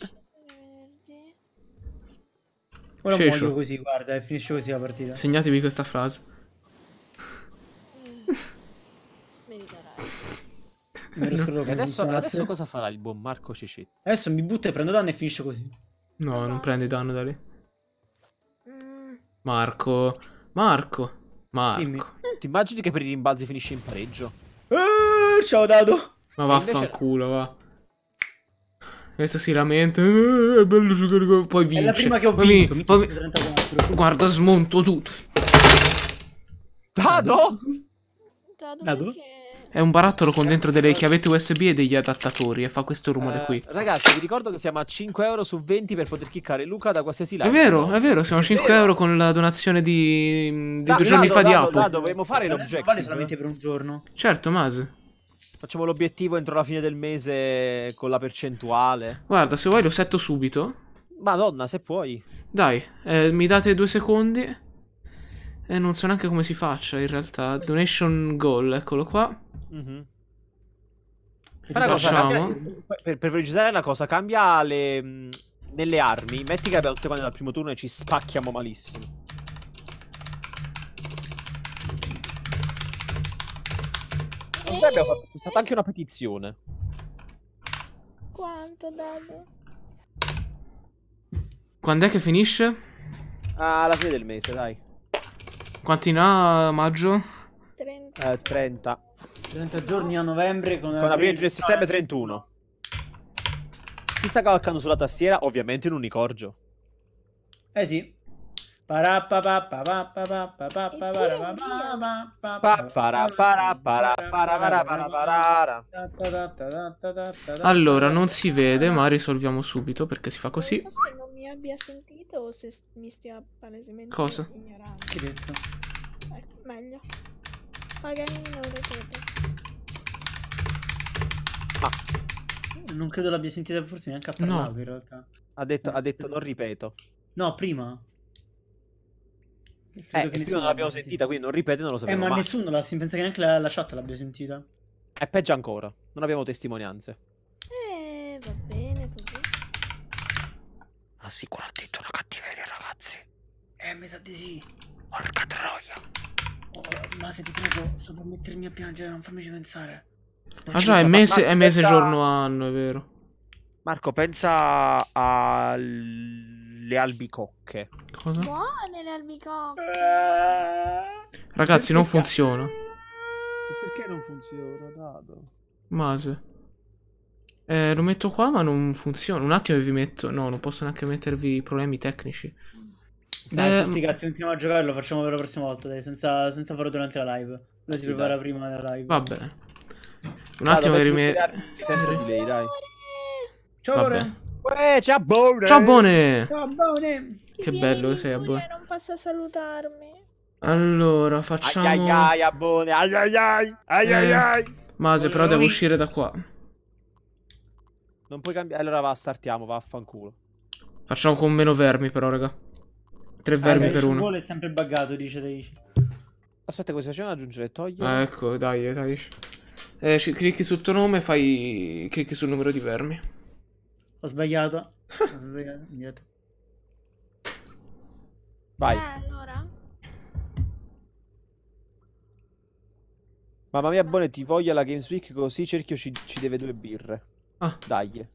Ora Cescio. muoio così, guarda, e finisce così la partita. Segnatevi questa frase. Mm. adesso, adesso cosa farà il buon Marco Cicetto? Adesso mi butta e prendo danno e finisce così. No, non prendi danno da lì. Mm. Marco, Marco, Marco. Dimmi. Eh, ti immagini che per i rimbalzi finisci in pareggio? Eh, ciao Dado. Ma vaffanculo, invece... va. Questo si lamenta. Eh, è bello giocare con... Poi vince. È la prima che ho vinto. Poi mi... Poi... Mi... Guarda, smonto tutto. Dado? Dado? È un barattolo con dentro delle chiavette USB e degli adattatori e fa questo rumore uh, qui. Ragazzi, vi ricordo che siamo a 5 euro su 20 per poter cliccare Luca da qualsiasi live. È vero, è vero, siamo a 5 vero. euro con la donazione di, di da, due giorni dado, fa dado, di Apple. Ma dovremmo fare l'objective. Vale solamente per un giorno. Certo, Mas. Facciamo l'obiettivo entro la fine del mese con la percentuale. Guarda, se vuoi lo setto subito. Madonna, se puoi. Dai, eh, mi date due secondi. E eh, non so neanche come si faccia in realtà. Donation goal, eccolo qua. Mm-hmm. Cosa, cambia, per, per precisare una cosa, cambia le, nelle armi. Metti che abbiamo tutte quante dal primo turno e ci spacchiamo malissimo. Sì. Noi abbiamo fatto, c'è stata anche una petizione. Quanto dado? Quando è che finisce? Ah, alla fine del mese, dai. Quanti ne ha maggio? 30. Eh, 30. 30 giorni a novembre con, con aprile, e settembre 31. Chi sta cavalcando sulla tastiera? Ovviamente un unicorgio. Eh sì. Allora, non si vede, ma risolviamo subito perché si fa così. Non so se non mi abbia sentito o se mi stia palesemente Cosa? ignorando. Che detto? Ecco, meglio. Paganini non lo credo. Ah. Non credo l'abbia sentita forse neanche a parlato no. in realtà. Ha detto, ha detto non ripeto. No, prima. Eh, che nessuno l'abbiamo sentita. sentita, quindi non ripete, non lo eh, sapevo. Eh, ma, ma... nessuno la si pensa che neanche la, la chat l'abbia sentita. È peggio ancora, non abbiamo testimonianze. Eh, va bene così. Ma sicuramente una cattiveria, ragazzi. Eh, mi sa di sì. Porca troia. Oh, oh, ma se ti prego, sto per mettermi a piangere, non farmi pensare. Non ah già, è mese, Marco, è mese pensa... giorno anno, è vero. Marco, pensa alle albicocche. Cosa? Buone le albicocche. Ragazzi, perché non funziona. Perché non funziona, Dado? Mase. Eh, lo metto qua ma non funziona. Un attimo vi metto... No, non posso neanche mettervi problemi tecnici. Dai, eh, sti cazzi, continuiamo a giocare, lo facciamo per la prossima volta, dai, senza, senza farlo durante la live. Lo si prepara prima della live. Va bene. Un attimo che rimetto... Senza di lei, dai. Ciao, Bore. Ciao, Bore. Ciao, Bone. Ciao, Bone. Che Vieni, bello sei, Abone. Non passa a salutarmi. Allora, facciamo... Ai ai ai, Abone, ai ai ai, ai ai eh, ai. Mase, però devo uscire da qua. Non puoi cambiare... Allora va, startiamo, vaffanculo. Facciamo con meno vermi però, raga. Tre vermi ah, per uno. Il è sempre buggato, dice Taishi. Aspetta, cosa c'è da aggiungere? Togli. Ah, ecco, dai, Taishi. Eh, eh clicchi sul tuo nome e fai... Clicchi sul numero di vermi. Ho sbagliato. Ho sbagliato, Vai. Eh, allora. Mamma mia, Bone, ti voglio la Games Week così Cerchio ci, ci deve due birre. Ah. Dai.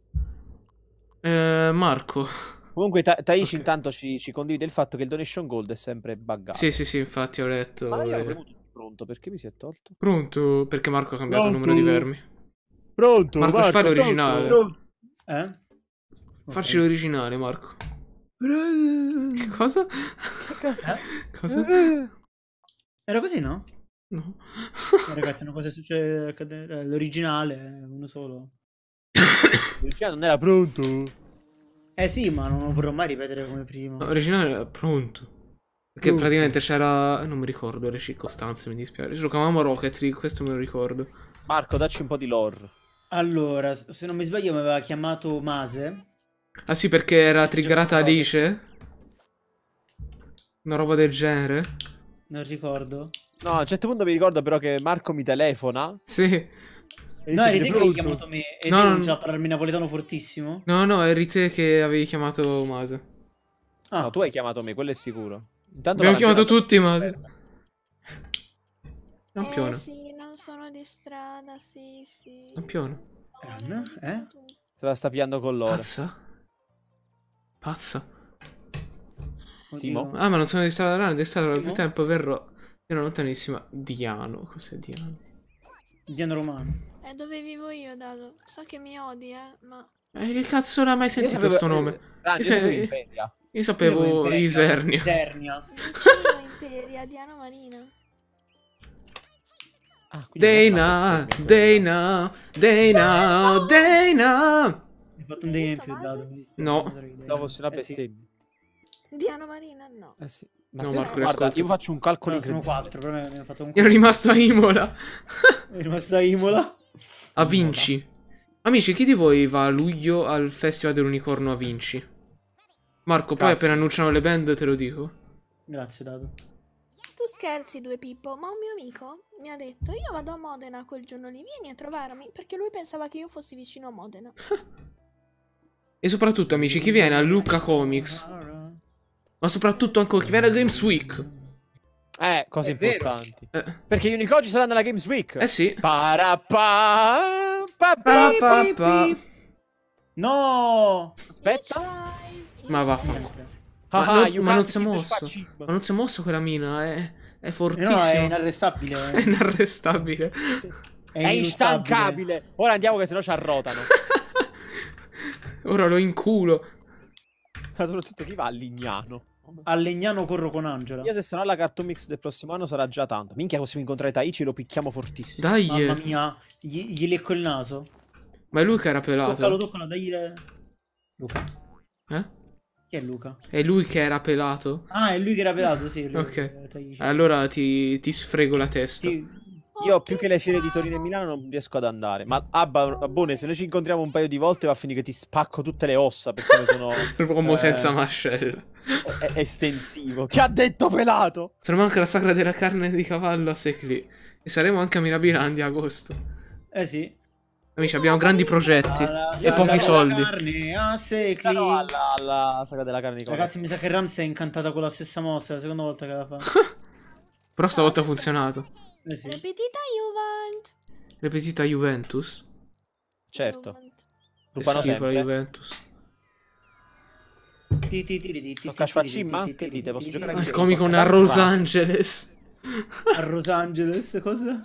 Eh, Marco. Comunque Ta Taichi okay. intanto ci, ci, condivide il fatto che il donation gold è sempre buggato. Sì, sì, sì, infatti ho letto. Ma io pronto, perché mi si è tolto? Pronto, perché Marco ha cambiato pronto. il numero di vermi. Pronto, Marco, Marco fai l'originale. Eh? Okay. Farci l'originale, Marco. Cosa? Eh? Cosa? Cosa? Eh. Era così, no? No. Eh, ragazzi, una cosa succede. Eh, l'originale, uno solo. L'originale non era pronto. Eh sì, ma non lo vorrò mai ripetere come prima. l'originale era pronto. Perché Tutto. praticamente c'era. Non mi ricordo le circostanze, mi dispiace. Giocavamo a Rocket League, questo me lo ricordo. Marco, dacci un po' di lore. Allora, se non mi sbaglio, mi aveva chiamato Mase Ah sì, perché era triggerata Alice? Una roba del genere? Non ricordo. No, a un certo punto mi ricordo però che Marco mi telefona. Sì. No, eri te che hai chiamato me e no, non già parlarmi napoletano fortissimo? No, no, eri te che avevi chiamato Maso. Ah, no, tu hai chiamato me, quello è sicuro. Intanto Abbiamo chiamato tutti Maso. Lampione. Eh sì, non sono di strada, sì, sì. Lampione. Eh? eh? Se la sta piando con loro. Cazzo. Pazzo. Simo. Ah, ma non sono di strada rana, di strada da più tempo, verrò. Era lontanissima. Diano. Cos'è Diano? Diano Romano. E eh, dove vivo io, Dado. So che mi odi, eh, ma... Eh, che cazzo l'ha mai sentito questo nome? Eh, io, sapevo Io sapevo Isernia. Isernia. Imperia, Diano Marina. Ah, Dana, Dana, Dana, Dana, Dana. Battondini più dato. No. Pensavo fosse una eh, bestemmia. Diana Marina no. Eh sì. Ma no, Marco, guarda, io faccio un calcolo no, sono 4, però ne fatto un Ero rimasto a Imola. Ero rimasto a Imola. A Vinci. Amici, chi di voi va a luglio al Festival dell'Unicorno a Vinci? Marco, Grazie. poi appena annunciano le band te lo dico. Grazie, Dado. Tu scherzi, due Pippo, ma un mio amico mi ha detto io vado a Modena quel giorno lì, vieni a trovarmi, perché lui pensava che io fossi vicino a Modena. E soprattutto amici, chi viene a Luca Comics? Ma soprattutto ancora chi viene a Games Week? Eh, cose È importanti. Eh. Perché Unico ci saranno alla Games Week. Eh sì. Parappa. Pa, pa, pa, pa. No! Aspetta. Ma vaffanculo. ma, ah, ah non, ma non si è mosso. Ma non si è mosso quella mina. Eh. È, è eh fortissima. No, è inarrestabile. è inarrestabile. È, è instancabile. Ora andiamo che sennò ci arrotano. Ora lo inculo. Ma soprattutto chi va a Lignano? A Legnano corro con Angela. Io se sono alla Cartoon Mix del prossimo anno sarà già tanto. Minchia, possiamo incontrare Taichi, lo picchiamo fortissimo. Dai! Mamma mia, gli, gli lecco il naso. Ma è lui che era pelato. Toccalo, toccalo, dai. Le... Luca. Eh? Chi è Luca? È lui che era pelato. Ah, è lui che era pelato, sì. Lui, ok. Allora ti, ti, sfrego la testa. Ti, io più che le fiere di Torino e Milano non riesco ad andare. Ma Abba, ah, Abbone, ah, se noi ci incontriamo un paio di volte va a finire che ti spacco tutte le ossa perché ne sono... L'uomo eh, senza mascella. È, estensivo. Che ha detto pelato? Saremo anche alla sagra della Carne di Cavallo a Secli. E saremo anche a Mirabilandia a agosto. Eh sì. Amici, abbiamo grandi progetti alla, e alla, pochi alla soldi. Carne, a secli. No, alla, alla saga della carne di Cavallo. Ragazzi, mi sa che Rams è incantata con la stessa mossa, è la seconda volta che la fa. Però stavolta ha funzionato. Eh sì. Repetita Juventus. Repetita Juventus? Certo. Rubano schifo la Juventus. Tocca a Schwarzimma? Che dite? Posso giocare anche Al Comic Con a Los Angeles. A Los Angeles, cosa?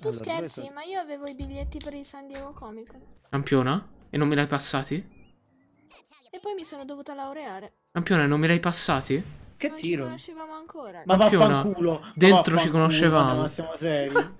Tu scherzi, ma io avevo i biglietti per il San Diego Comico. Campiona? E non me li hai passati? E poi mi sono dovuta laureare. Campione, non me li hai passati? Che tiro? Non ci conoscevamo ancora. Ma, vaffanculo. Dentro ma ci conoscevamo. Ma siamo seri.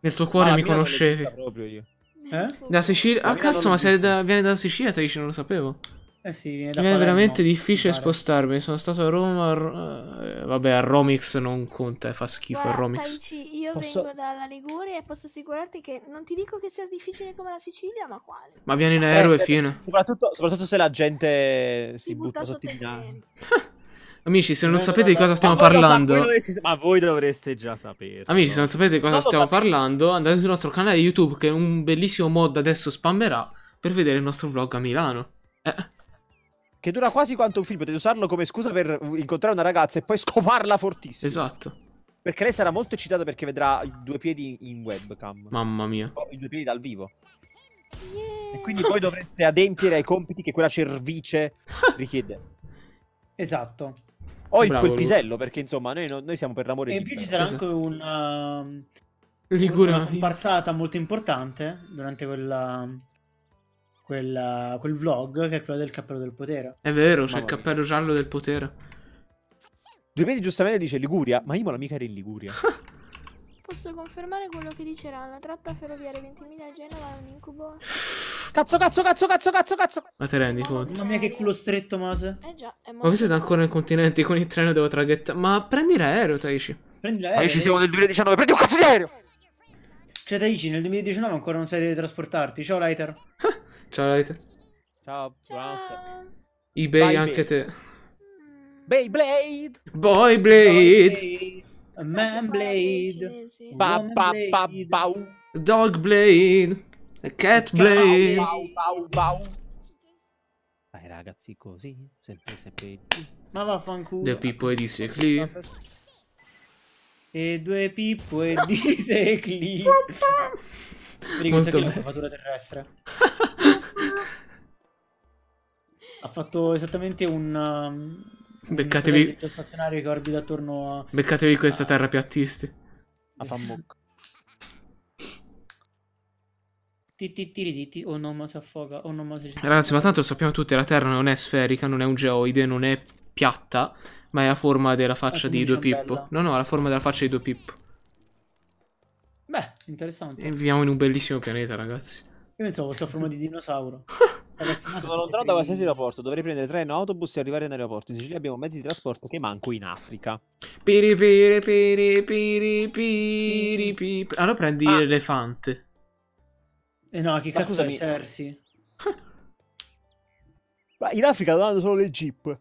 Nel tuo cuore ah, mi conoscevi. Proprio io. Eh? Da Sicilia. Ah, cazzo, ma sei da... viene da Sicilia, te dici, non lo sapevo. Eh sì, viene da Mi è veramente difficile spostarmi. Sono stato a Roma. A... Eh, vabbè, a Romix non conta, eh, fa schifo. Guarda, Romix. Taichi, io posso... vengo dalla Liguria e posso assicurarti che non ti dico che sia difficile come la Sicilia, ma quale. Ma vieni in aereo eh, e fine. Soprattutto, soprattutto, se la gente si, si butta, butta sotto, i binari. Amici, se non eh, sapete di cosa stiamo ma parlando, dovresti... ma voi dovreste già sapere. Amici, se non sapete di cosa non stiamo parlando, andate sul nostro canale YouTube che un bellissimo mod adesso spammerà per vedere il nostro vlog a Milano. Eh. Che dura quasi quanto un film, potete usarlo come scusa per incontrare una ragazza e poi scovarla fortissimo. Esatto. Perché lei sarà molto eccitata perché vedrà i due piedi in webcam. Mamma mia. Oh, I due piedi dal vivo. Yeah. E quindi poi dovreste adempiere ai compiti che quella cervice richiede. esatto o il, quel pisello, perché insomma noi, noi siamo per l'amore e di E in più ci sarà anche una, Ligura. Ehm, una comparsata molto importante durante quella, quella, quel vlog che è quello del cappello del potere. È vero, c'è il cappello giallo del potere. Due piedi giustamente dice Liguria, ma Imola mica era in Liguria. Posso confermare quello che dice Rana. Tratta ferroviaria 20.000 a Genova è un incubo. Cazzo, cazzo, cazzo, cazzo, cazzo, cazzo. Ma te rendi conto? Mamma mia, che culo stretto, Mase. Eh già, è molto. Ma voi siete ancora nel continente con il treno devo traghettare. Ma prendi l'aereo, Taichi. Prendi l'aereo. Taichi, siamo nel 2019. Prendi un cazzo di aereo. Cioè, Taichi, nel 2019 ancora non sai dove trasportarti. Ciao, Lighter. Ciao, Lighter. Ciao, buonanotte. eBay Bye, anche eBay. te. Beyblade. Boy Blade. Boy Blade. Manblade. Pa, pa, pa, pau. Dogblade. Catblade. Pau, pau, pau. Vai ragazzi così, sempre sempre Ma vaffanculo. Due Pippo e di secli. E due pippole di secli. Vedi che secli fattura terrestre. ha fatto esattamente un... Um Mm, beccatevi... Stazionario che orbita attorno a... Beccatevi questa terra piattisti. A Fambuc. O oh no, ma si affoga. O oh no, ma si... Ragazzi, ma tanto lo sappiamo tutti, la Terra non è sferica, non è un geoide, non è piatta, ma è a forma della ah, faccia di due Pippo. No, no, è la forma della faccia di due Pippo. Beh, interessante. E viviamo in un bellissimo pianeta, ragazzi. Io pensavo fosse a forma di dinosauro. Ragazzi, sono lontano da qualsiasi aeroporto, dovrei prendere treno, autobus e arrivare in aeroporto. In Sicilia abbiamo mezzi di trasporto che manco in Africa. Piri piri piri piri piri piri. Allora ah, prendi ah. l'elefante. Eh no, che Ma cazzo scusami. Sersi? Ma in Africa danno solo le jeep.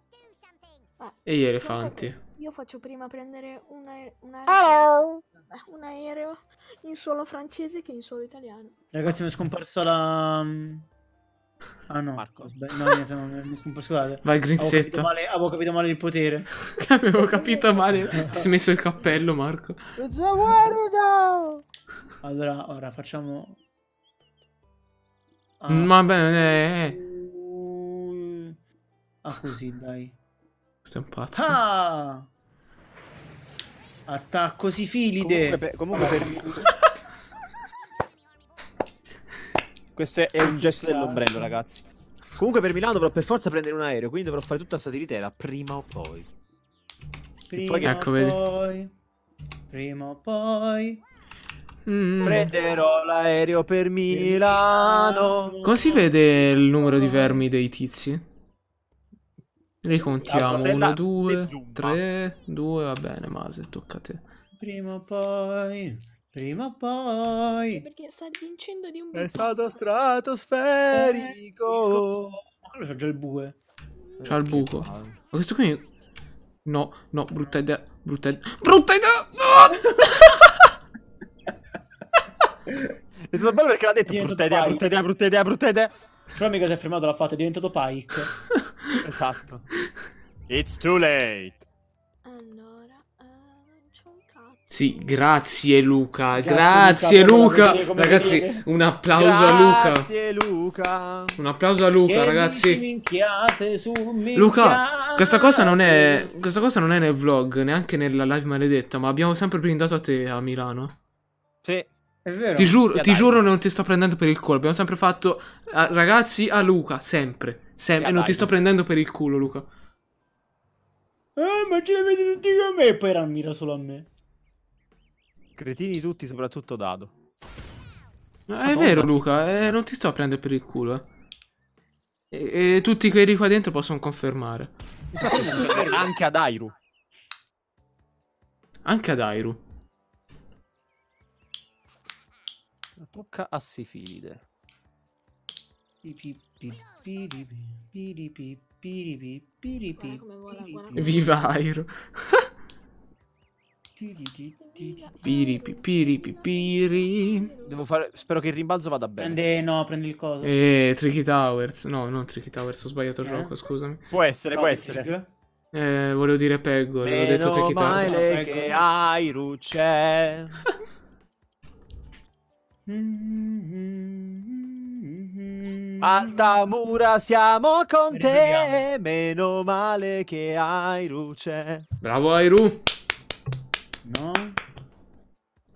E gli elefanti. Io faccio prima prendere un, aere un, aereo eh, un aereo in suolo francese che in suolo italiano. Ragazzi, mi è scomparsa la... Mm, Ah no, Marco. no, niente, no, mi, mi, scusate. Vai grinzetto. Avevo capito male, avevo capito male il potere. avevo capito male. Ti sei messo il cappello, Marco. allora, ora facciamo... Ah. Ma bene. Eh, eh, eh. Ah, così, dai. Questo è un pazzo. Ah! Attacco sifilide. Comunque, per, comunque per... Questo è un gesto dell'ombrello, ragazzi. Comunque per Milano dovrò per forza prendere un aereo, quindi dovrò fare tutta la tiritera prima o poi. Prima poi... Ecco, poi. Prima o poi. Mm. Prenderò l'aereo per Milano. Come si vede il numero di vermi dei tizi? Ricontiamo 1, 2, 3, 2, va bene, Mase, tocca a te. Prima o poi. Prima o poi. Anche perché sta vincendo di un bel È stato stratosferico. Eh, allora c'ha già il bue. Mm. C'ha il buco. Ma questo qui. No, no, brutta idea. Brutta idea. Brutta idea! No! È stato bello perché l'ha detto brutta idea, brutta idea, brutta idea, brutta idea. Però mica si è fermato la fate, è diventato Pike. esatto. It's too late. Sì, grazie Luca, grazie, grazie Luca. Luca. Ragazzi, un applauso grazie, a Luca. Grazie Luca. Un applauso a Luca, che ragazzi. Luca, questa cosa, non è, questa cosa non è nel vlog, neanche nella live maledetta, ma abbiamo sempre brindato a te a Milano. Sì. È vero. Ti, giuro, ti giuro, non ti sto prendendo per il culo. Abbiamo sempre fatto a, ragazzi a Luca, sempre. sempre. non ti sto prendendo per il culo, Luca. Ah, ma ce l'avete tutti con me. E poi Ramira solo a me. Cretini tutti, soprattutto Dado. Ma ah, è boh, vero Luca, eh, non ti sto a prendere per il culo. Eh. E, e tutti quelli qua dentro possono confermare. Anche ad Airu. Anche ad Airu. Tocca a Sifilide. Viva Airo. Piri, piri, piri. Devo fare. Spero che il rimbalzo vada bene. Prende, no, prendi il coso. Eh, Tricky Towers. No, non Tricky Towers. Ho sbagliato eh? gioco, scusami. Può essere, no, può essere. Eh, volevo dire Peggo. Avevo detto Tricky Towers. che hai ruce. Altamura siamo con te. Meno male che hai ruce. Bravo, Airu.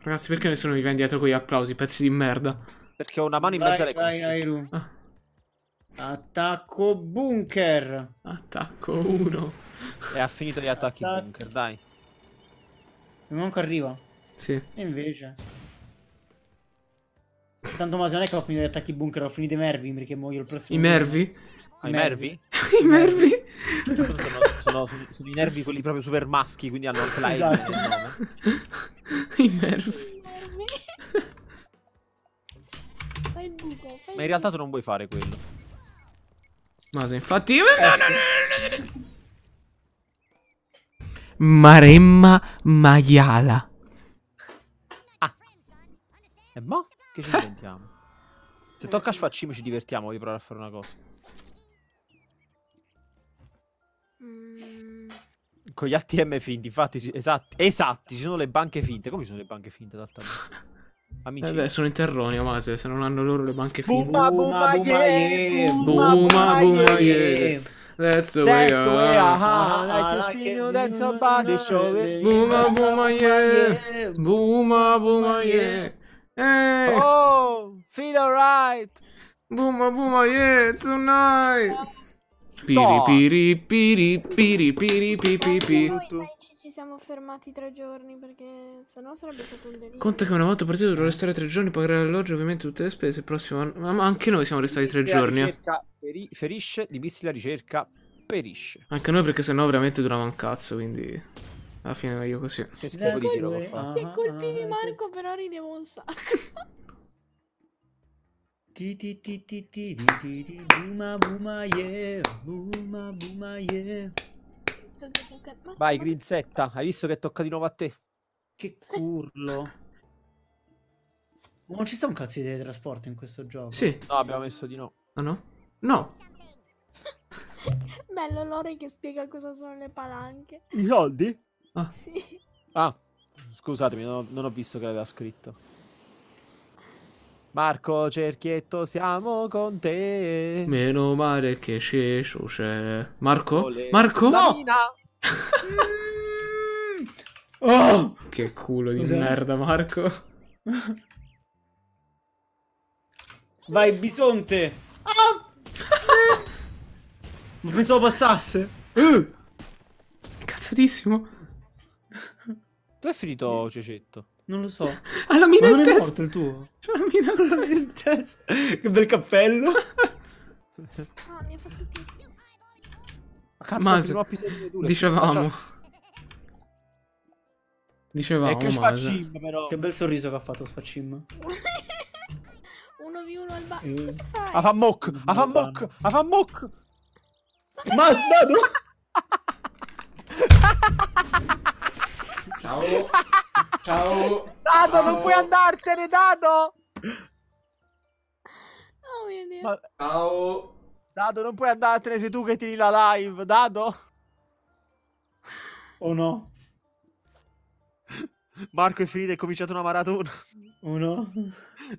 Ragazzi, perché nessuno mi viene dietro con gli applausi, pezzi di merda? Perché ho una mano in vai, mezzo alle vai, vai, ah. Attacco bunker. Attacco 1. E ha finito gli attacchi Attac bunker, dai. Il monco arriva. Sì. E invece. Tanto ma non è che ho finito gli attacchi bunker, ho finito i mervi perché muoio il prossimo. I mervi? Ah, I mervi? I mervi? Sono, sono, sono, sono, i nervi quelli proprio super maschi, quindi hanno anche la esatto. I nervi. Fai il buco, Ma in realtà tu non vuoi fare quello. Ma se infatti... Io... Eh. No, no, no, Maremma maiala. Ah. E eh, mo? Che ci inventiamo? Se tocca a Schwaccimo ci divertiamo, voglio provare a fare una cosa. Mm. Con gli ATM finti, infatti, esatti, esatti, ci sono le banche finte. Come ci sono le banche finte, d'altronde? Amici. Vabbè, eh sono in Terronio, Mase, se non hanno loro le banche finte. Buma, buma, buma, yeah! Buma, buma, yeah! That's the way, That's the way I ha, like you see you dance on body show. Buma, buma, yeah! Buma, buma, yeah! Eh! Oh, feel alright! Buma, buma, yeah, tonight! Piri piri piri piri piri piri piri ci siamo fermati tre giorni perché sennò sarebbe stato un delirio. Conta che una volta partito dovrò restare tre giorni, pagare l'alloggio, ovviamente tutte le spese. Il prossimo anno. Ma anche noi siamo restati tre giorni. Eh. Ricerca, peri... ferisce, dibissi la ricerca, perisce. Anche noi perché sennò veramente durava un cazzo, quindi. Alla fine meglio così. Che schifo di tiro che fa. Se colpivi ah, ah, Marco ah, però ridevo un sacco. Ti ti ti ti ti ti ti ti Buma buma yeah Buma buma yeah Vai Grinzetta, hai visto che tocca di nuovo a te? Che curlo Ma non ci sta un cazzo di teletrasporto in questo gioco? Sì No, abbiamo messo di no Ah no? No Bello Lore che spiega cosa sono le palanche I soldi? Ah. Sì Ah, scusatemi, non ho, non ho visto che l'aveva scritto Marco Cerchietto, siamo con te. Meno male che c'è, c'è. Marco? Marco? No! oh! Che culo di Cos'è? merda, Marco. Vai, bisonte! Ah! Ma pensavo passasse. Uh! Cazzatissimo. Dove è finito Cecetto? Non lo so. Alla la mina Ma in è morto il tuo? Ha la mina in testa. che bel cappello. Ah, mi Ma cazzo, Mas, episodio 2. Dicevamo. Dicevamo, E che sfaccim, però. Che bel sorriso che ha fatto sfaccim. 1v1 al bar. Eh. A fa mock, a fa mock, a fa mock. Mas, no, no. Ciao. Ciao. Dado, Ciao. non puoi andartene, Dado. Oh mio Dio. Ma... Ciao. Dado, non puoi andartene, sei tu che tieni la live, Dado. O oh no? Marco è finita, è cominciata una maratona. O oh no?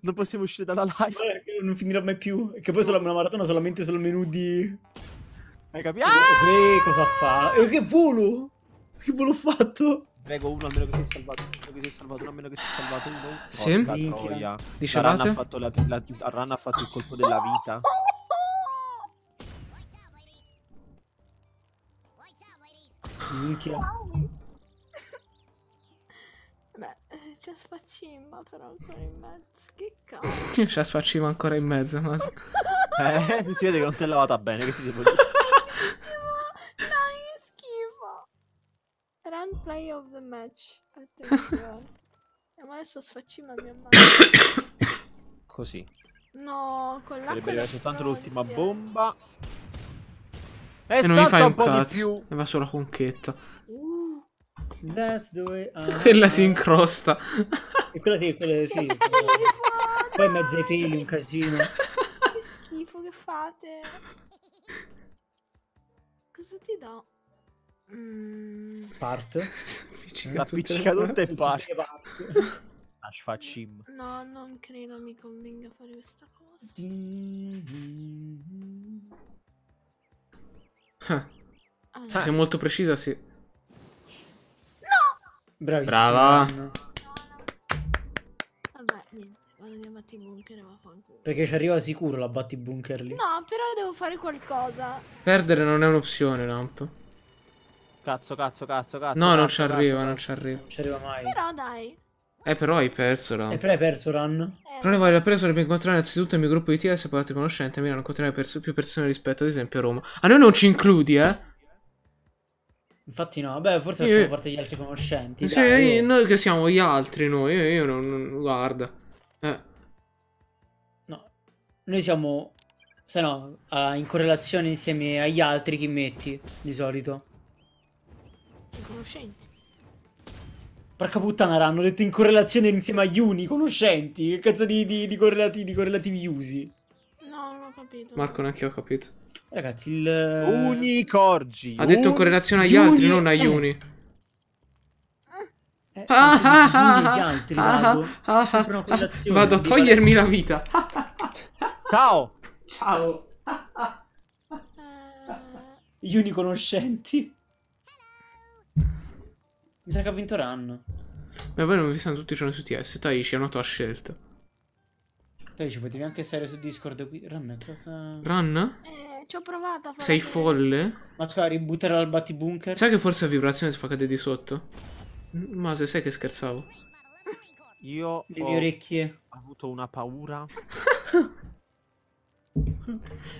Non possiamo uscire dalla live. Beh, non finirà mai più. Che poi sarà una maratona solamente sul menu di... Hai capito? Ah! Eh, e cosa fa? E eh, che volo? Che volo ho fatto? Prego uno almeno che si è salvato, almeno che si è salvato, uno almeno che si è salvato uno. Sì. Minchia. Dicevate? Run ha fatto la, la, Run ha fatto il colpo della vita. Minchia. Beh, c'è sfaccimma però ancora in mezzo. Che cazzo. C'è sfaccimma ancora in mezzo, ma... eh, si vede che non si è lavata bene, che ti devo dire. Run play of the match. Attenzione. Eh, ma adesso sfacciamo mia mano. Così. No, con l'acqua. Deve soltanto l'ultima bomba. E, e non mi fai un, un cazzo. E va sulla conchetta. Uh, quella si incrosta. E quella sì, quella sì. Poi mezzo ai peli, un casino. Che schifo che fate. Cosa ti do? Mm. Eh, parte. L'appiccicadute e parte. Ashfacim. No, non credo mi convenga fare questa cosa. Ah. Allora. Se sei molto precisa, sì. No! Bravissima. Brava. Vabbè, niente. Vado via battibunker e va fanculo. Perché ci arriva sicuro la battibunker lì. No, però devo fare qualcosa. Perdere non è un'opzione, Lamp. Cazzo, cazzo, cazzo, cazzo. No, cazzo, non ci arriva, non ci arriva. Non ci arriva mai. Però dai. Eh, però hai perso, Ran. Eh, però hai perso, Ran. Eh. Però ne voglio la pena solo per incontrare innanzitutto il mio gruppo di TS e poi altri conoscenti. A Milano incontrare pers più persone rispetto ad esempio a Roma. A noi non ci includi, eh? Infatti no, beh, forse io... facciamo parte degli altri conoscenti. Sì, dai, io... Oh. noi che siamo gli altri, noi, io, io non, non, Guarda. Eh. No, noi siamo... Se no, in correlazione insieme agli altri chi metti, di solito conoscenti. Porca puttana, hanno detto in correlazione insieme agli conoscenti. Che cazzo di, di, di, correlati, di correlativi usi? No, non ho capito. Marco, neanche io ho capito. Ragazzi, il... Unicorgi. Ha detto in correlazione agli uni... altri, non agli eh. uni. Ah, vado. a togliermi la vita. Ciao. Ciao. Gli uni conoscenti. Mi sa che ha vinto Run. Ma voi non vi stanno tutti i giorni su TS. Taishi è una tua scelta. Taishi, potevi anche stare su Discord qui. Run cosa... Run? Eh, ci ho provato a fare... Sei folle? Ma scusa, ributtare al battibunker? Sai che forse la vibrazione ti fa cadere di sotto? Ma se sai che scherzavo. Io Le mie orecchie. ho avuto una paura.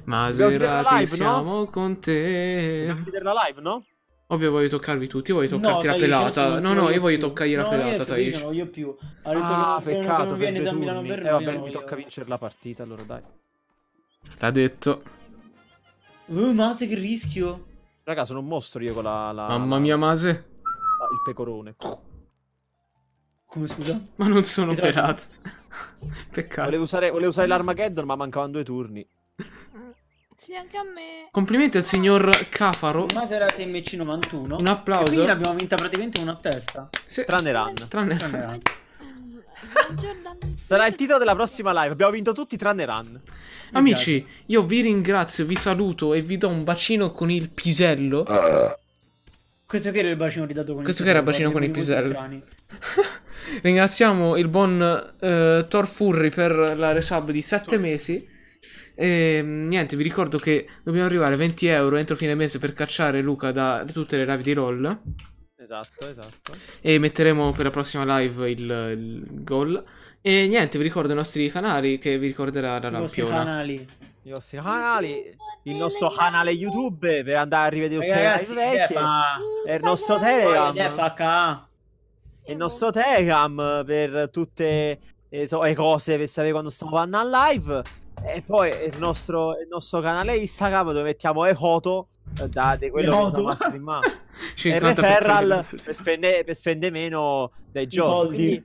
Ma Maserati, siamo no? con te. Dobbiamo chiudere la live, no? Ovvio voglio toccarvi tutti, voglio toccarti no, la pelata. No, no, io voglio toccargli la no, pelata, No, Io ah, non voglio più. ah, peccato, non viene da Milano per Eh vabbè, mi tocca vincere la partita, allora dai. L'ha detto. Uh, Mase, che rischio. Raga, sono un mostro io con la... la Mamma mia, Mase. La, ah, il pecorone. Come scusa? Ma non sono esatto. pelata. Peccato. Volevo usare, volevo usare l'Armageddon, ma mancavano due turni. Sì, anche a me. Complimenti al signor Cafaro. Maserati MC91. Un applauso. quindi abbiamo vinta praticamente una a testa. Sì. Tranne Run. Tranne, tranne Sarà il titolo della prossima live. Abbiamo vinto tutti tranne Run. Amici, io vi ringrazio, vi saluto e vi do un bacino con il pisello. Ah. Questo che era il bacino ridato con Questo il che era il bacino con il pisello. Ringraziamo il buon uh, Thor Furry per la resub di 7 mesi. E ehm, niente, vi ricordo che dobbiamo arrivare a 20 euro entro fine mese per cacciare Luca da tutte le live di roll. Esatto, esatto. E metteremo per la prossima live il, il goal. E niente, vi ricordo i nostri canali che vi ricorderà la I lampiona. canali. I nostri canali, il nostro canale YouTube per andare a rivedere tutte le live vecchie. E eh, il nostro Telegram. E eh, il nostro Telegram per tutte eh, le cose per sapere quando stiamo andando a live. E poi il nostro, il nostro canale Instagram dove mettiamo le foto eh, da, di quello che stiamo streamando. e referral per spendere, per spendere meno dai giochi.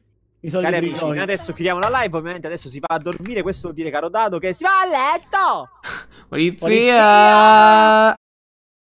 Cari amici, noi. adesso chiudiamo la live. Ovviamente adesso si va a dormire. Questo vuol dire, caro Dado, che si va a letto. Polizia! Polizia!